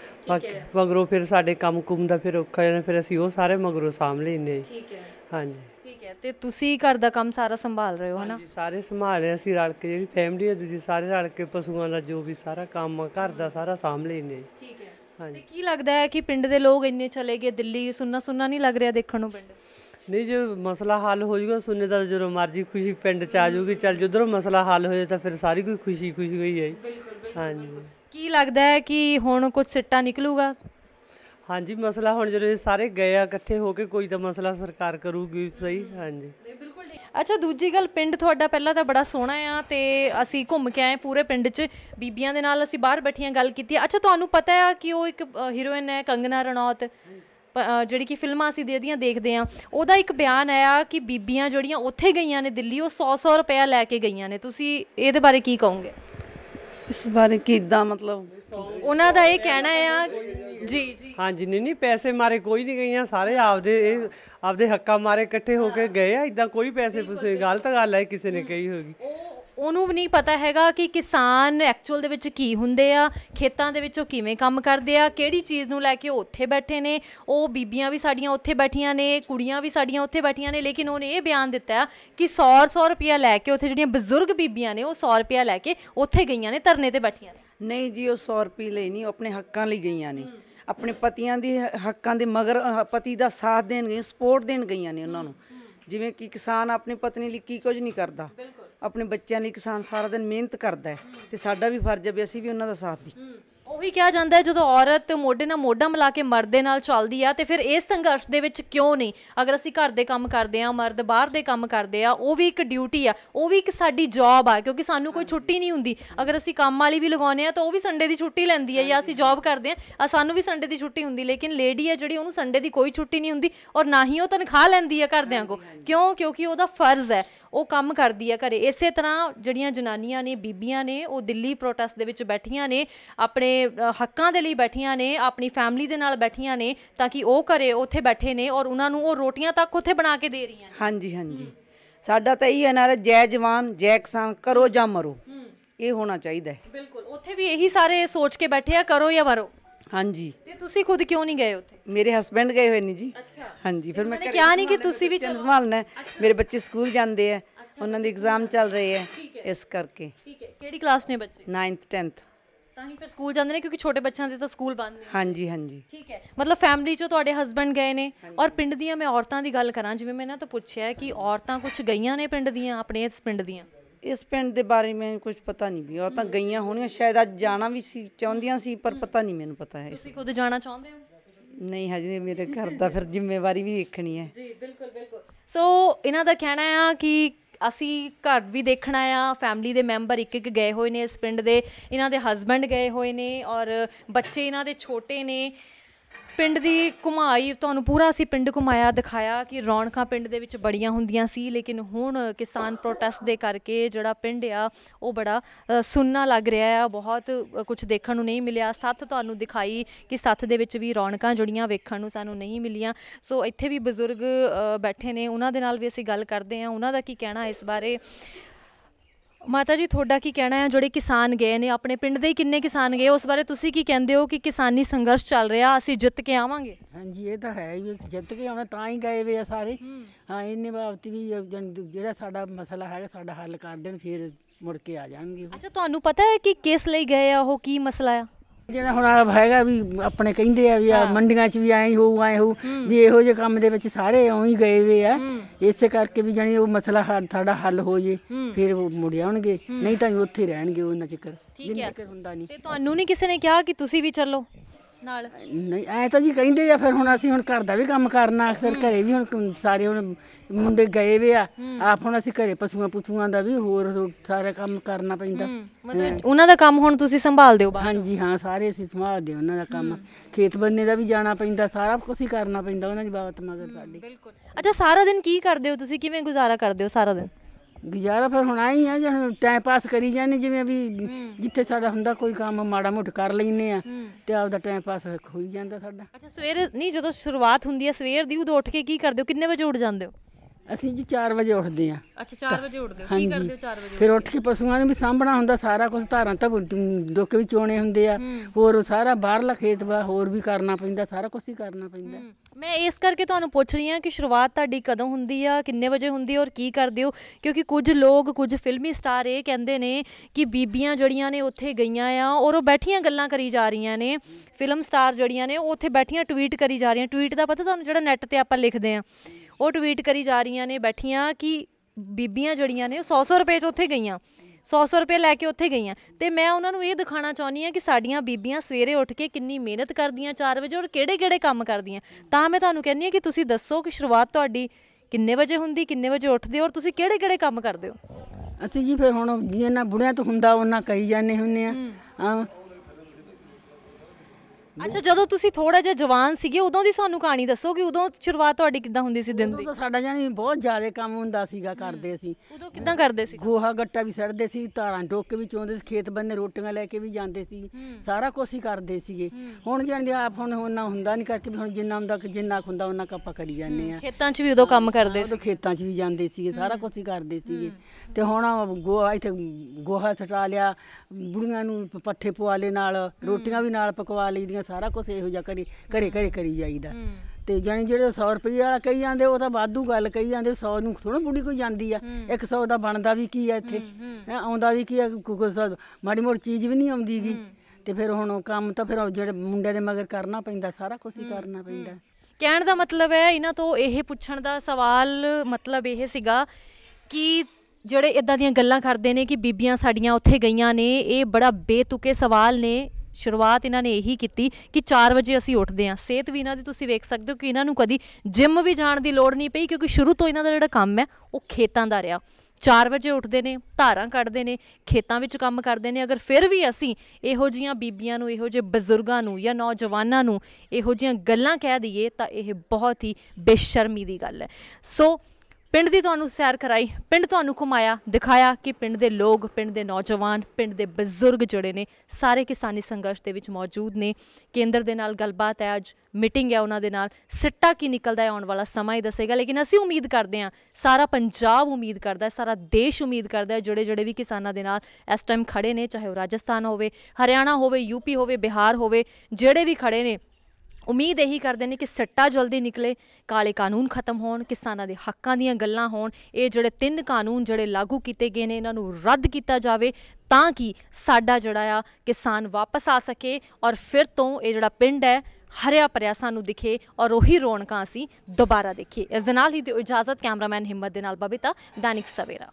ਮਗਰੋਂ ਫਿਰ ਸਾਡੇ ਕੰਮ ਕੁਮ ਦਾ ਫਿਰ ਔਖਾ ਜਾਣਾ ਫਿਰ ਅਸੀਂ ਉਹ ਸਾਰੇ ਮਗਰੋਂ ਸਾਂਭ ਲੈਨੇ ਠੀਕ ਹੈ ਹਾਂਜੀ ਠੀਕ ਹੈ ਤੇ ਤੁਸੀਂ ਘਰ ਦਾ ਕੰਮ ਸਾਰਾ ਸੰਭਾਲ ਰਹੇ ਹੋ ਹਨਾ ਹਾਂਜੀ ਸਾਰੇ ਸੰਭਾਲ ਰਹੇ ਅਸੀਂ ਰਲ ਕੇ ਜਿਹੜੀ ਫੈਮਿਲੀ ਹੈ ਦੂਜੀ ਸਾਰੇ ਰਲ ਕੇ ਪਸ਼ੂਆਂ ਦਾ ਜੋ ਵੀ ਸਾਰਾ ਕੰਮ ਘਰ ਦਾ ਸਾਰਾ ਸਾਂਭ ਲੈਨੇ ਠੀਕ ਹੈ ਹਾਂਜੀ ਤੇ ਕੀ ਲੱਗਦਾ ਹੈ ਕਿ ਪਿੰਡ ਦੇ ਲੋਕ ਇੰਨੇ ਚਲੇ ਗਏ ਦਿੱਲੀ ਸੁੰਨਾ ਸੁੰਨਾ ਨਹੀਂ ਲੱਗ ਰਿਹਾ ਦੇਖਣ ਨੂੰ ਪਿੰਡ ਨਹੀਂ ਜੇ ਮਸਲਾ ਹੱਲ ਹੋ ਜਾਊਗਾ ਸੁਨੇ ਦਾ ਜਦੋਂ ਮਰਜ਼ੀ ਖੁਸ਼ੀ ਪਿੰਡ ਚ ਆ ਜਾਊਗੀ ਚੱਲ ਜਦੋਂ ਮਸਲਾ ਹੱਲ ਹੋ ਜਾਏ ਤਾਂ ਫਿਰ ਸਾਰੀ ਕੋਈ ਖੁਸ਼ੀ ਖੁਸ਼ੀ ਹੋਈ ਹੈ ਹਾਂਜੀ ਕੀ ਲੱਗਦਾ ਹੈ ਕਿ ਹੁਣ ਕੁਝ ਸਿੱਟਾ ਨਿਕਲੂਗਾ ਹਾਂਜੀ ਮਸਲਾ ਹੁਣ ਜਦੋਂ ਸਾਰੇ ਗਏ ਆ ਇਕੱਠੇ ਹੋ ਕੇ ਕੋਈ ਤਾਂ ਮਸਲਾ ਸਰਕਾਰ ਕਰੂਗੀ ਸਹੀ ਹਾਂਜੀ ਬਿਲਕੁਲ ਅੱਛਾ ਦੂਜੀ ਗੱਲ ਪਿੰਡ ਤੁਹਾਡਾ ਪਹਿਲਾਂ ਤਾਂ ਬੜਾ ਸੋਹਣਾ ਆ ਤੇ ਅਸੀਂ ਘੁੰਮ ਕੇ ਆਏ ਪੂਰੇ ਪਿੰਡ 'ਚ ਬੀਬੀਆਂ ਦੇ ਨਾਲ ਅਸੀਂ ਬਾਹਰ ਬੈਠੀਆਂ ਗੱਲ ਕੀਤੀ ਅੱਛਾ ਤੁਹਾਨੂੰ ਪਤਾ ਆ ਕਿ ਉਹ ਇੱਕ ਹੀਰੋਇਨ ਹੈ ਕੰਗਨਾ ਰਣੌਤ ਜਿਹੜੀ ਕਿ ਫਿਲਮਾਂ ਅਸੀਂ ਦੇਦੀਆਂ ਦੇਖਦੇ ਆ ਉਹਦਾ ਇੱਕ ਬਿਆਨ ਆਇਆ ਕਿ ਬੀਬੀਆਂ ਜਿਹੜੀਆਂ ਉੱਥੇ ਗਈਆਂ ਨੇ ਦਿੱਲੀ ਉਹ 100-100 ਰੁਪਇਆ ਲੈ ਕੇ ਗਈਆਂ ਨੇ ਤੁਸੀਂ ਇਹਦੇ ਬਾਰੇ ਕੀ ਕਹੋਗੇ ਇਸ ਬਾਰੇ ਕਿਦਾਂ ਮਤਲਬ ਉਹਨਾਂ ਦਾ ਇਹ ਕਹਿਣਾ ਆ ਜੀ ਜੀ ਹਾਂਜੀ ਨਹੀਂ ਨਹੀਂ ਪੈਸੇ ਮਾਰੇ ਕੋਈ ਨਹੀਂ ਗਈਆਂ ਸਾਰੇ ਆਪਦੇ ਇਹ ਆਪਦੇ ਹੱਕਾਂ ਮਾਰੇ ਇਕੱਠੇ ਹੋ ਕੇ ਗਏ ਆ ਇਦਾਂ ਕੋਈ ਪੈਸੇ ਪੁਸੇ ਗਲਤ ਗੱਲ ਹੈ ਕਿਸੇ ਨੇ ਕਹੀ ਹੋਗੀ ਉਹਨੂੰ ਵੀ ਨਹੀਂ ਪਤਾ ਹੈਗਾ ਕਿ ਕਿਸਾਨ ਐਕਚੁਅਲ ਦੇ ਵਿੱਚ ਕੀ ਹੁੰਦੇ ਆ ਖੇਤਾਂ ਦੇ ਵਿੱਚ ਉਹ ਕਿਵੇਂ ਕੰਮ ਕਰਦੇ ਆ ਕਿਹੜੀ ਚੀਜ਼ ਨੂੰ ਲੈ ਕੇ ਉੱਥੇ ਬੈਠੇ ਨੇ ਉਹ ਬੀਬੀਆਂ ਵੀ ਸਾਡੀਆਂ ਉੱਥੇ ਬੈਠੀਆਂ ਨੇ ਕੁੜੀਆਂ ਵੀ ਸਾਡੀਆਂ ਉੱਥੇ ਬੈਠੀਆਂ ਨੇ ਲੇਕਿਨ ਉਹਨੇ ਇਹ ਬਿਆਨ ਦਿੱਤਾ ਕਿ 100 100 ਰੁਪਿਆ ਲੈ ਕੇ ਉੱਥੇ ਜਿਹੜੀਆਂ ਬਜ਼ੁਰਗ ਬੀਬੀਆਂ ਨੇ ਉਹ 100 ਰੁਪਿਆ ਲੈ ਕੇ ਉੱਥੇ ਗਈਆਂ ਨੇ ਧਰਨੇ ਤੇ ਬੈਠੀਆਂ ਨੇ ਨਹੀਂ ਜੀ ਉਹ 100 ਰੁਪਏ ਲਈ ਨਹੀਂ ਆਪਣੇ ਹੱਕਾਂ ਲਈ ਗਈਆਂ ਨੇ ਆਪਣੇ ਪਤੀਆਂ ਦੇ ਹੱਕਾਂ ਦੇ ਮਗਰ ਪਤੀ ਦਾ ਸਾਥ ਦੇਣ ਗਈਆਂ ਸਪੋਰਟ ਦੇਣ ਗਈਆਂ ਨੇ ਉਹਨਾਂ ਨੂੰ ਜਿਵੇਂ ਕਿ ਕਿਸਾਨ ਆਪਣੀ ਪਤਨੀ ਲਈ ਕੀ ਕੁਝ ਨਹੀਂ ਕਰਦਾ ਆਪਣੇ ਬੱਚਿਆਂ ਲਈ ਕਿਸਾਨ ਸਾਰਾ ਦਿਨ ਮਿਹਨਤ ਕਰਦਾ ਹੈ ਤੇ ਸਾਡਾ ਵੀ ਫਰਜ਼ ਹੈ ਵੀ ਅਸੀਂ ਵੀ ਉਹਨਾਂ ਦਾ ਸਾਥ ਦੀ ਉਹੀ ਕਿਹਾ ਜਾਂਦਾ ਹੈ ਜਦੋਂ ਔਰਤ ਮੋਢੇ ਨਾਲ ਮੋਢਾ ਮਿਲਾ ਕੇ ਮਰਦ ਦੇ ਨਾਲ ਚੱਲਦੀ ਆ ਤੇ ਫਿਰ ਇਸ ਸੰਘਰਸ਼ ਦੇ ਵਿੱਚ ਕਿਉਂ ਨਹੀਂ ਅਗਰ ਅਸੀਂ ਘਰ ਦੇ ਕੰਮ ਕਰਦੇ ਆ ਮਰਦ ਬਾਹਰ ਦੇ ਕੰਮ ਕਰਦੇ ਆ ਉਹ ਵੀ ਇੱਕ ਡਿਊਟੀ ਆ ਉਹ ਵੀ ਇੱਕ ਸਾਡੀ ਜੌਬ ਆ ਕਿਉਂਕਿ ਸਾਨੂੰ ਕੋਈ ਛੁੱਟੀ ਨਹੀਂ ਹੁੰਦੀ ਅਗਰ ਅਸੀਂ ਕੰਮ ਵਾਲੀ ਵੀ ਲਗਾਉਨੇ ਆ ਤਾਂ ਉਹ ਵੀ ਸੰਡੇ ਦੀ ਛੁੱਟੀ ਲੈਂਦੀ ਆ ਜਾਂ ਅਸੀਂ ਜੌਬ ਕਰਦੇ ਆ ਸਾਨੂੰ ਵੀ ਸੰਡੇ ਦੀ ਛੁੱਟੀ ਹੁੰਦੀ ਲੇਕਿਨ ਲੇਡੀ ਆ ਜਿਹੜੀ ਉਹਨੂੰ ਸੰਡੇ ਦੀ ਕੋਈ ਛੁੱਟੀ ਨਹੀਂ ਹੁੰਦੀ ਔਰ ਨਾ ਹੀ ਉਹ ਤਨਖਾਹ ਲੈਂਦੀ ਆ ਘਰਦਿਆਂ ਕੋ ਕਿਉਂ ਕਿਉਂਕਿ ਉਹਦਾ ਫਰਜ਼ ਹੈ ਉਹ ਕੰਮ ਕਰਦੀ ਆ ਘਰੇ ਇਸੇ ਤਰ੍ਹਾਂ ਜਿਹੜੀਆਂ ਜਨਾਨੀਆਂ ਨੇ ਬੀਬੀਆਂ ਨੇ ਉਹ ਦਿੱਲੀ ਪ੍ਰੋਟੈਸਟ ਦੇ ਵਿੱਚ ਬੈਠੀਆਂ ਨੇ ਆਪਣੇ ਹੱਕਾਂ ਦੇ ਲਈ ਬੈਠੀਆਂ ਨੇ ਆਪਣੀ ਫੈਮਿਲੀ ਦੇ ਨਾਲ ਬੈਠੀਆਂ ਨੇ ਤਾਂ ਕਿ ਉਹ ਘਰੇ ਉੱਥੇ ਬੈਠੇ ਨੇ ਔਰ ਉਹਨਾਂ ਨੂੰ ਉਹ ਰੋਟੀਆਂ ਤੱਕ ਉੱਥੇ ਬਣਾ ਕੇ ਦੇ ਰਹੀਆਂ ਨੇ ਹਾਂਜੀ ਹਾਂਜੀ ਸਾਡਾ ਤਾਂ ਇਹੀ ਹੈ ਨਾ ਜੈ ਜਵਾਨ ਜੈ ਕਿਸਾਨ ਕਰੋ ਜਾਂ ਮਰੋ ਇਹ ਹੋਣਾ ਚਾਹੀਦਾ ਹੈ ਬਿਲਕੁਲ ਉੱਥੇ ਵੀ ਇਹੀ ਸਾਰੇ ਸੋਚ ਕੇ ਬੈਠੇ ਆ ਕਰੋ ਜਾਂ ਮਰੋ ਹਾਂਜੀ ਤੇ ਤੁਸੀਂ ਖੁਦ ਕਿਉਂ ਨਹੀਂ ਗਏ ਉੱਥੇ ਮੇਰੇ ਹਸਬੰਡ ਗਏ ਹੋਏ ਨੇ ਜੀ ਅੱਛਾ ਹਾਂਜੀ ਫਿਰ ਮੈਂ ਕਿਹਾ ਨਹੀਂ ਕਿ ਤੁਸੀਂ ਵੀ ਚਲੋ ਸੰਭਾਲਣਾ ਮੇਰੇ ਬੱਚੇ ਸਕੂਲ ਜਾਂਦੇ ਆ ਉਹਨਾਂ ਦੇ ਐਗਜ਼ਾਮ ਚੱਲ ਰਹੇ ਆ ਇਸ ਕਰਕੇ ਠੀਕ ਹੈ ਕਿਹੜੀ ਕਲਾਸ ਨੇ ਬੱਚੇ 9th 10th ਤਾਂ ਹੀ ਫਿਰ ਸਕੂਲ ਜਾਂਦੇ ਨੇ ਕਿਉਂਕਿ ਛੋਟੇ ਬੱਚਿਆਂ ਦੇ ਤਾਂ ਸਕੂਲ ਬੰਦ ਨੇ ਹਾਂਜੀ ਹਾਂਜੀ ਠੀਕ ਹੈ ਮਤਲਬ ਫੈਮਿਲੀ ਚੋਂ ਤੁਹਾਡੇ ਹਸਬੰਡ ਗਏ ਨੇ ਔਰ ਪਿੰਡ ਦੀਆਂ ਮੈਂ ਔਰਤਾਂ ਦੀ ਗੱਲ ਕਰਾਂ ਜਿਵੇਂ ਮੈਂ ਨਾ ਤਾਂ ਪੁੱਛਿਆ ਕਿ ਔਰਤਾਂ ਕੁਝ ਗਈਆਂ ਨੇ ਪਿੰਡ ਦੀਆਂ ਆਪਣੇ ਇਸ ਪਿੰਡ ਦੀਆਂ ਇਸ ਪਿੰਡ ਦੇ ਬਾਰੇ ਮੈਂ ਕੁਝ ਪਤਾ ਨਹੀਂ ਵੀ ਉਹ ਤਾਂ ਗਈਆਂ ਹੋਣੀਆਂ ਸ਼ਾਇਦ ਅੱਜ ਜਾਣਾ ਵੀ ਸੀ ਚਾਹੁੰਦੀਆਂ ਸੀ ਪਰ ਪਤਾ ਨਹੀਂ ਮੈਨੂੰ ਪਤਾ ਹੈ ਤੁਸੀਂ ਖੁਦ ਜਾਣਾ ਚਾਹੁੰਦੇ ਹੋ ਨਹੀਂ ਹਜੇ ਮੇਰੇ ਘਰ ਦਾ ਫਿਰ ਜ਼ਿੰਮੇਵਾਰੀ ਵੀ ਦੇਖਣੀ ਹੈ ਜੀ ਬਿਲਕੁਲ ਬਿਲਕੁਲ ਸੋ ਇਹਨਾਂ ਦਾ ਕਹਿਣਾ ਆ ਕਿ ਅਸੀਂ ਘਰ ਵੀ ਦੇਖਣਾ ਆ ਫੈਮਿਲੀ ਦੇ ਮੈਂਬਰ ਇੱਕ ਇੱਕ ਗਏ ਹੋਏ ਨੇ ਇਸ ਪਿੰਡ ਦੇ ਇਹਨਾਂ ਦੇ ਹਸਬੰਡ ਗਏ ਹੋਏ ਨੇ ਔਰ ਬੱਚੇ ਇਹਨਾਂ ਦੇ ਛੋਟੇ ਨੇ ਪਿੰਡ ਦੀ ਘੁਮਾਈ ਤੁਹਾਨੂੰ ਪੂਰਾ ਅਸੀਂ ਪਿੰਡ ਘੁਮਾਇਆ ਦਿਖਾਇਆ ਕਿ ਰੌਣਕਾਂ ਪਿੰਡ ਦੇ ਵਿੱਚ ਬੜੀਆਂ ਹੁੰਦੀਆਂ ਸੀ ਲੇਕਿਨ ਹੁਣ ਕਿਸਾਨ ਪ੍ਰੋਟੈਸਟ ਦੇ ਕਰਕੇ ਜਿਹੜਾ ਪਿੰਡ ਆ ਉਹ ਬੜਾ ਸੁੰਨਾ ਲੱਗ ਰਿਹਾ ਆ ਬਹੁਤ ਕੁਝ ਦੇਖਣ ਨੂੰ ਨਹੀਂ ਮਿਲਿਆ ਸੱਤ ਤੁਹਾਨੂੰ ਦਿਖਾਈ ਕਿ ਸੱਤ ਦੇ ਵਿੱਚ ਵੀ ਰੌਣਕਾਂ ਜੁੜੀਆਂ ਵੇਖਣ ਨੂੰ ਸਾਨੂੰ ਨਹੀਂ ਮਿਲੀਆਂ ਸੋ ਇੱਥੇ ਵੀ ਬਜ਼ੁਰਗ ਬੈਠੇ ਨੇ ਉਹਨਾਂ ਦੇ ਨਾਲ ਵੀ ਅਸੀਂ ਗੱਲ ਕਰਦੇ ਹਾਂ ਉਹਨਾਂ ਦਾ ਕੀ ਕਹਿਣਾ ਇਸ ਬਾਰੇ ਮਾਤਾ ਜੀ ਤੁਹਾਡਾ ਕੀ ਕਹਿਣਾ ਹੈ ਜਿਹੜੇ ਕਿਸਾਨ ਗਏ ਨੇ ਆਪਣੇ ਪਿੰਡ ਦੇ ਕਿੰਨੇ ਕਿਸਾਨ ਗਏ ਉਸ ਬਾਰੇ ਤੁਸੀਂ ਕੀ ਕਹਿੰਦੇ ਹੋ ਕਿ ਕਿਸਾਨੀ ਸੰਘਰਸ਼ ਚੱਲ ਰਿਹਾ ਅਸੀਂ ਜਿੱਤ ਕੇ ਆਵਾਂਗੇ ਹਾਂਜੀ ਇਹ ਤਾਂ ਹੈ ਹੀ ਜਿੱਤ ਕੇ ਆਉਣਾ ਤਾਂ ਹੀ ਗਏ ਵੇ ਆ ਸਾਰੇ ਹਾਂ ਇਹਨੇ ਬਾਬਤ ਵੀ ਜਿਹੜਾ ਸਾਡਾ ਮਸਲਾ ਹੈਗਾ ਸਾਡਾ ਹੱਲ ਕਰ ਦੇਣ ਫਿਰ ਮੁੜ ਕੇ ਆ ਜਾਣਗੇ ਅੱਛਾ ਤੁਹਾਨੂੰ ਪਤਾ ਹੈ ਕਿ ਕਿਸ ਲਈ ਗਏ ਆ ਉਹ ਕੀ ਮਸਲਾ ਆ ਜਿਹੜਾ ਹੁਣ ਹੈਗਾ ਵੀ ਆਪਣੇ ਕਹਿੰਦੇ ਆ ਵੀ ਆ ਮੰਡੀਆਂ 'ਚ ਵੀ ਐਂ ਹੋਊ ਐਂ ਹੋਊ ਵੀ ਇਹੋ ਜਿਹੇ ਕੰਮ ਦੇ ਵਿੱਚ ਸਾਰੇ ਐਂ ਹੀ ਗਏ ਵੇ ਆ ਇਸੇ ਕਰਕੇ ਵੀ ਜਾਨੀ ਉਹ ਮਸਲਾ ਸਾਡਾ ਹੱਲ ਹੋ ਜੇ ਫਿਰ ਉਹ ਮੁੜ ਆਉਣਗੇ ਨਹੀਂ ਤਾਂ ਉੱਥੇ ਰਹਿਣਗੇ ਉਹਨਾਂ ਚਿਕਰ ਜਿੰਨਾ ਚਿਕਰ ਹੁੰਦਾ ਨਹੀਂ ਤੇ ਤੁਹਾਨੂੰ ਨਹੀਂ ਕਿਸੇ ਨੇ ਕਿਹਾ ਕਿ ਤੁਸੀਂ ਵੀ ਚੱਲੋ ਨਾਲ ਨਹੀਂ ਐ ਤਾਂ ਜੀ ਕਹਿੰਦੇ ਆ ਫਿਰ ਹੁਣ ਅਸੀਂ ਹੁਣ ਘਰ ਦਾ ਵੀ ਕੰਮ ਕਰਨਾ ਅਕਸਰ ਘਰੇ ਵੀ ਹੁਣ ਸਾਰੇ ਹੁਣ ਮੁੰਡੇ ਗਏ ਵੇ ਆ ਆਪ ਹੁਣ ਅਸੀਂ ਘਰੇ ਪਸ਼ੂਆਂ ਪੁੱਤੂਆਂ ਦਾ ਵੀ ਹੋਰ ਸਾਰੇ ਕੰਮ ਕਰਨਾ ਪੈਂਦਾ ਮਤਲਬ ਉਹਨਾਂ ਦਾ ਕੰਮ ਹੁਣ ਤੁਸੀਂ ਸੰਭਾਲਦੇ ਹੋ ਹਾਂਜੀ ਹਾਂ ਸਾਰੇ ਅਸੀਂ ਸੰਭਾਲਦੇ ਉਹਨਾਂ ਦਾ ਕੰਮ ਖੇਤ ਬੰਨੇ ਦਾ ਵੀ ਜਾਣਾ ਪੈਂਦਾ ਸਾਰਾ ਕੁਝ ਹੀ ਕਰਨਾ ਪੈਂਦਾ ਉਹਨਾਂ ਦੀ ਬਾਬਤ ਮਗਰ ਸਾਡੀ ਬਿਲਕੁਲ ਅੱਛਾ ਸਾਰਾ ਦਿਨ ਕੀ ਕਰਦੇ ਹੋ ਤੁਸੀਂ ਕਿਵੇਂ ਗੁਜ਼ਾਰਾ ਕਰਦੇ ਹੋ ਸਾਰਾ ਦਿਨ ਗੁਜ਼ਾਰਾ ਫਿਰ ਹੁਣ ਆਈ ਆ ਜਿਹਨ ਟਾਈਮ ਪਾਸ ਕਰੀ ਜਾਂਦੇ ਜਿਵੇਂ ਵੀ ਜਿੱਥੇ ਸਾਡਾ ਹੁੰਦਾ ਕੋਈ ਕੰਮ ਮਾੜਾ ਮੋਟ ਕਰ ਲੈਨੇ ਆ ਤੇ ਆਪਦਾ ਟਾਈਮ ਪਾਸ ਹੋਈ ਜਾਂਦਾ ਸਾਡਾ ਅੱਛਾ ਸਵੇਰ ਨਹੀਂ ਜਦੋਂ ਸ਼ੁਰੂਆਤ ਹੁੰਦੀ ਹੈ ਸਵੇਰ ਦੀ ਉਦੋਂ ਉੱਠ ਕੇ ਕੀ ਕਰਦੇ ਹੋ ਕਿੰਨੇ ਵਜੇ ਉੱਠ ਜਾਂਦੇ ਹੋ ਅਸੀਂ ਜੀ 4 ਵਜੇ ਉੱਠਦੇ ਆ ਅੱਛਾ 4 ਵਜੇ ਉੱਠਦੇ ਹੋ ਕੀ ਕਰਦੇ ਹੋ 4 ਵਜੇ ਫਿਰ ਉੱਠ ਕੇ ਪਸ਼ੂਆਂ ਨੂੰ ਵੀ ਸਾਂਭਣਾ ਹੁੰਦਾ ਸਾਰਾ ਕੁਝ ਧਾਰਾਂ ਤਾਂ ਦੁੱਖ ਵੀ ਚੋਣੇ ਹੁੰਦੇ ਆ ਹੋਰ ਸਾਰਾ ਬਾਹਰਲਾ ਖੇਤ ਵਾ ਹੋਰ ਵੀ ਕਰਨਾ ਪੈਂਦਾ ਸਾਰਾ ਕੁਝ ਹੀ ਕਰਨਾ ਪੈਂਦਾ ਮੈਂ ਇਸ ਕਰਕੇ ਤੁਹਾਨੂੰ ਪੁੱਛ ਰਹੀ ਆ ਕਿ ਸ਼ੁਰੂਆਤ ਤੁਹਾਡੀ ਕਦੋਂ ਹੁੰਦੀ ਆ ਕਿੰਨੇ ਵਜੇ ਹੁੰਦੀ ਆ ਔਰ ਕੀ ਕਰਦੇ ਹੋ ਕਿਉਂਕਿ ਕੁਝ ਲੋਕ ਕੁਝ ਫਿਲਮੀ ਸਟਾਰ ਇਹ ਕਹਿੰਦੇ ਨੇ ਕਿ ਬੀਬੀਆਂ ਜੜੀਆਂ ਨੇ ਉੱਥੇ ਗਈਆਂ ਆ ਔਰ ਉਹ ਬੈਠੀਆਂ ਗੱਲਾਂ ਕਰੀ ਜਾ ਰਹੀਆਂ ਨੇ ਫਿਲਮ ਸਟਾਰ ਜੜੀਆਂ ਨੇ ਉੱਥੇ ਬੈਠੀਆਂ ਟਵੀਟ ਕਰੀ ਜਾ ਰਹੀਆਂ ਟਵੀਟ ਦਾ ਪਤਾ ਤੁਹਾਨੂੰ ਜਿਹੜਾ ਨੈੱਟ ਤੇ ਆਪਾਂ ਲਿਖਦੇ ਆ ਉਹ ਟਵੀਟ ਕਰੀ ਜਾ ਰਹੀਆਂ ਨੇ ਬੈਠੀਆਂ ਕਿ ਬੀਬੀਆਂ ਜੜੀਆਂ ਨੇ 100-100 ਰੁਪਏ ਚ ਉੱਥੇ ਗਈਆਂ 100-100 ਰੁਪਏ ਲੈ ਕੇ ਉੱਥੇ ਗਈਆਂ ਤੇ ਮੈਂ ਉਹਨਾਂ ਨੂੰ ਇਹ ਦਿਖਾਣਾ ਚਾਹੁੰਦੀ ਆ ਕਿ ਸਾਡੀਆਂ ਬੀਬੀਆਂ ਸਵੇਰੇ ਉੱਠ ਕੇ ਕਿੰਨੀ ਮਿਹਨਤ ਕਰਦੀਆਂ 4 ਵਜੇ ਔਰ ਕਿਹੜੇ-ਕਿਹੜੇ ਕੰਮ ਕਰਦੀਆਂ ਤਾਂ ਮੈਂ ਤੁਹਾਨੂੰ ਕਹਿੰਨੀ ਆ ਕਿ ਤੁਸੀਂ ਦੱਸੋ ਕਿ ਸ਼ੁਰੂਆਤ ਤੁਹਾਡੀ ਕਿੰਨੇ ਵਜੇ ਹੁੰਦੀ ਕਿੰਨੇ ਵਜੇ ਉੱਠਦੇ ਹੋ ਔਰ ਤੁਸੀਂ ਕਿਹੜੇ-ਕਿਹੜੇ ਕੰਮ ਕਰਦੇ ਹੋ ਅਸੀਂ ਜੀ ਫਿਰ ਹੁਣ ਜਿੰਨਾ ਬੁੜਿਆਂ ਤੋਂ ਹੁੰਦਾ ਉਹਨਾਂ ਕਹੀ ਜਾਂਦੇ ਹੁੰਨੇ ਆ ਅੱਛਾ ਜਦੋਂ ਤੁਸੀਂ ਥੋੜਾ ਜਿਹਾ ਜਵਾਨ ਸੀਗੇ ਉਦੋਂ ਦੀ ਸਾਨੂੰ ਕਹਾਣੀ ਦੱਸੋ ਕਿ ਉਦੋਂ ਸ਼ੁਰੂਆਤ ਤੁਹਾਡੀ ਕਿੱਦਾਂ ਹੁੰਦੀ ਸੀ ਦਿਨ ਦੀ ਉਦੋਂ ਸਾਡਾ ਜਾਨੀ ਬਹੁਤ ਜ਼ਿਆਦਾ ਕੰਮ ਹੁੰਦਾ ਸੀਗਾ ਕਰਦੇ ਸੀ ਉਦੋਂ ਕਿੱਦਾਂ ਕਰਦੇ ਸੀ ਗੋਹਾ ਗੱਟਾ ਵੀ ਸੜਦੇ ਸੀ ਧਾਰਾਂ ਕੇ ਵੀ ਚੋਂਦੇ ਸੀ ਖੇਤ ਬੰਨੇ ਰੋਟੀਆਂ ਲੈ ਕੇ ਵੀ ਜਾਂਦੇ ਸੀ ਸਾਰਾ ਕੁਝ ਹੀ ਕਰਦੇ ਸੀਗੇ ਹੁਣ ਜਾਨੀ ਆਪ ਹੁਣ ਉਹਨਾਂ ਹੁੰਦਾ ਨਹੀਂ ਕਰਕੇ ਹੁਣ ਜਿੰਨਾ ਹੁੰਦਾ ਜਿੰਨਾ ਖੁੰਦਾ ਉਹਨਾਂ ਆਪਾਂ ਕਰੀ ਜਾਂਦੇ ਆ ਖੇਤਾਂ 'ਚ ਵੀ ਉਦੋਂ ਕੰਮ ਕਰਦੇ ਸੀ ਉਦੋਂ ਖੇਤਾਂ 'ਚ ਵੀ ਜਾਂਦੇ ਸੀਗੇ ਸਾਰਾ ਕੁਝ ਹੀ ਕਰਦੇ ਸੀਗੇ ਤੇ ਹੁਣ ਗੋਹਾ ਇੱਥੇ ਗੋਹਾ ਸਟਾ ਲਿਆ ਬੁੜੀਆਂ ਨੂੰ ਪੱਠੇ ਪਵਾ ਲੈ ਨਾਲ ਰੋਟੀਆਂ ਵੀ ਨਾਲ ਪਕਵਾ ਲਈਆਂ ਸਾਰਾ ਕੁਝ ਇਹੋ ਜਿਹਾ ਕਰੀ ਘਰੇ ਘਰੇ ਕਰੀ ਜਾਈਦਾ ਤੇ ਜਾਨੀ ਜਿਹੜੇ 100 ਰੁਪਏ ਵਾਲਾ ਕਹੀ ਜਾਂਦੇ ਉਹ ਤਾਂ ਬਾਦੂ ਗੱਲ ਕਹੀ ਜਾਂਦੇ 100 ਨੂੰ ਥੋੜਾ ਬੁੜੀ ਕੋਈ ਜਾਂਦੀ ਆ 100 ਦਾ ਬਣਦਾ ਵੀ ਕੀ ਆ ਇੱਥੇ ਆਉਂਦਾ ਵੀ ਕੀ ਆ ਕੁਝ ਮਾੜੀ ਮੋੜ ਚੀਜ਼ ਵੀ ਨਹੀਂ ਆਉਂਦੀ ਵੀ ਤੇ ਫਿਰ ਹੁਣ ਕੰਮ ਤਾਂ ਫਿਰ ਜਿਹੜੇ ਮੁੰਡੇ ਦੇ ਮਗਰ ਕਰਨਾ ਪੈਂਦਾ ਸਾਰਾ ਕੁਝ ਹੀ ਕਰਨਾ ਪੈਂਦਾ ਕਹਿਣ ਦਾ ਮਤਲਬ ਹੈ ਇਹਨਾਂ ਤੋਂ ਇਹ ਪੁੱਛਣ ਦਾ ਸਵਾਲ ਮਤਲਬ ਇਹ ਸੀਗਾ ਕਿ ਜਿਹੜੇ ਇਦਾਂ ਦੀਆਂ ਗੱਲਾਂ ਕਰਦੇ ਨੇ ਕਿ ਬੀਬੀਆਂ ਸਾਡੀਆਂ ਉੱਥੇ ਗਈਆਂ ਨੇ ਇਹ ਬੜਾ ਬੇਤੁਕੇ ਸਵਾਲ ਨੇ ਸ਼ੁਰੂਆਤ ਇਹਨਾਂ ਨੇ ਇਹੀ ਕੀਤੀ ਕਿ 4 ਵਜੇ ਅਸੀਂ ਉੱਠਦੇ ਹਾਂ ਸਿਹਤ ਵੀ ਇਹਨਾਂ ਦੀ ਤੁਸੀਂ ਵੇਖ ਸਕਦੇ ਹੋ ਕਿ ਇਹਨਾਂ ਨੂੰ ਕਦੀ ਜਿਮ ਵੀ ਜਾਣ ਦੀ ਲੋੜ ਨਹੀਂ ਪਈ ਕਿਉਂਕਿ ਸ਼ੁਰੂ ਤੋਂ ਇਹਨਾਂ ਦਾ ਜਿਹੜਾ ਕੰਮ ਹੈ ਉਹ ਖੇਤਾਂ ਦਾ ਰਿਹਾ 4 ਵਜੇ ਉੱਠਦੇ ਨੇ ਧਾਰਾਂ ਕੱਢਦੇ ਨੇ ਖੇਤਾਂ ਵਿੱਚ ਕੰਮ ਕਰਦੇ ਨੇ ਅਗਰ ਫਿਰ ਵੀ ਅਸੀਂ ਇਹੋ ਜੀਆਂ ਬੀਬੀਆਂ ਨੂੰ ਇਹੋ ਜਿਹੇ ਬਜ਼ੁਰਗਾਂ ਨੂੰ ਜਾਂ ਨੌਜਵਾਨਾਂ ਨੂੰ ਇਹੋ ਜੀਆਂ ਗੱਲਾਂ ਕਹਿ ਦਈਏ ਤਾਂ ਇਹ ਬਹੁਤ ਹੀ ਬੇਸ਼ਰਮੀ ਦੀ ਗੱਲ ਹੈ ਸੋ ਪਿੰਡ ਦੀ ਤੁਹਾਨੂੰ ਸੈਰ ਕਰਾਈ ਪਿੰਡ ਤੁਹਾਨੂੰ ਘੁਮਾਇਆ ਦਿਖਾਇਆ ਕਿ ਪਿੰਡ ਦੇ ਲੋਕ ਪਿੰਡ ਦੇ ਨੌਜਵਾਨ ਪਿੰਡ ਦੇ ਬਜ਼ੁਰਗ ਜਿਹੜੇ ਨੇ ਸਾਰੇ ਕਿਸਾਨੀ ਸੰਘਰਸ਼ ਦੇ ਵਿੱਚ ਮੌਜੂਦ ਨੇ ਕੇਂਦਰ ਦੇ ਨਾਲ ਗੱਲਬਾਤ ਹੈ ਅੱਜ ਮੀਟਿੰਗ ਹੈ ਉਹਨਾਂ ਦੇ ਨਾਲ ਸਿੱਟਾ ਕੀ ਨਿਕਲਦਾ ਹੈ ਆਉਣ ਵਾਲਾ ਸਮਾਂ ਹੀ ਦੱਸੇਗਾ ਲੇਕਿਨ ਅਸੀਂ ਉਮੀਦ ਕਰਦੇ ਹਾਂ ਸਾਰਾ ਪੰਜਾਬ ਉਮੀਦ ਕਰਦਾ ਹੈ ਸਾਰਾ ਦੇਸ਼ ਉਮੀਦ ਕਰਦਾ ਹੈ ਜਿਹੜੇ ਜਿਹੜੇ ਵੀ ਕਿਸਾਨਾਂ ਦੇ ਨਾਲ ਇਸ ਟਾਈਮ ਖੜੇ ਨੇ ਚਾਹੇ ਉਹ ਰਾਜਸਥਾਨ ਹੋਵੇ ਹਰਿਆਣਾ ਹੋਵੇ ਯੂਪੀ ਹੋਵੇ ਬਿਹਾਰ ਹੋਵੇ ਜਿਹੜੇ ਵੀ ਖੜੇ ਨੇ ਉਮੀਦ ਇਹੀ ਕਰਦੇ ਨੇ ਕਿ ਸੱਟਾ ਜਲਦੀ ਨਿਕਲੇ ਕਾਲੇ ਕਾਨੂੰਨ ਖਤਮ ਹੋਣ ਕਿਸਾਨਾਂ ਦੇ ਹੱਕਾਂ ਦੀਆਂ ਗੱਲਾਂ ਹੋਣ ਇਹ ਜਿਹੜੇ ਤਿੰਨ ਕਾਨੂੰਨ ਜਿਹੜੇ ਲਾਗੂ ਕੀਤੇ ਗਏ ਨੇ ਇਹਨਾਂ ਨੂੰ ਰੱਦ ਕੀਤਾ ਜਾਵੇ ਤਾਂ ਕਿ ਸਾਡਾ ਜਿਹੜਾ ਆ ਕਿਸਾਨ ਵਾਪਸ ਆ ਸਕੇ ਔਰ ਫਿਰ ਤੋਂ ਇਹ ਜਿਹੜਾ ਪਿੰਡ ਹੈ ਹਰਿਆ ਭਰਿਆ ਸਾਨੂੰ ਦਿਖੇ ਔਰ ਉਹੀ ਰੌਣਕਾਂ ਅਸੀਂ ਦੁਬਾਰਾ ਦੇਖੀਏ ਇਸ ਦੇ ਨਾਲ ਹੀ ਤੇ ਇਜਾਜ਼ਤ ਕੈਮਰਾਮੈਨ ਹਿੰਮਤ ਦੇ ਨਾਲ Babita Dainik Savera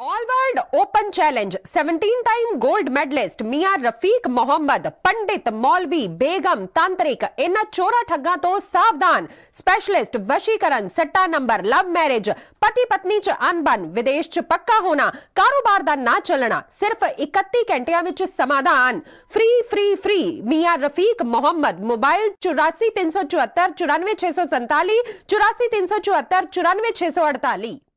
all world open challenge 17 time gold medalist Mian Rafiq Mohammad पंडित मौलवी बेगम तांत्रिक इन चोरा ठगा तो सावधान स्पेशलिस्ट वशीकरण सट्टा नंबर लव मैरिज पति पत्नी च अनबन विदेश च पक्का होना कारोबार दा ना चलना सिर्फ 31 घंटिया विच समाधान free free free Mian Rafiq Mohammad mobile चौरासी चौरासी तीन तीन सौ सौ सौ चौहत्तर चौहत्तर चौरानवे संताली चौरानवे 94647 सौ 94648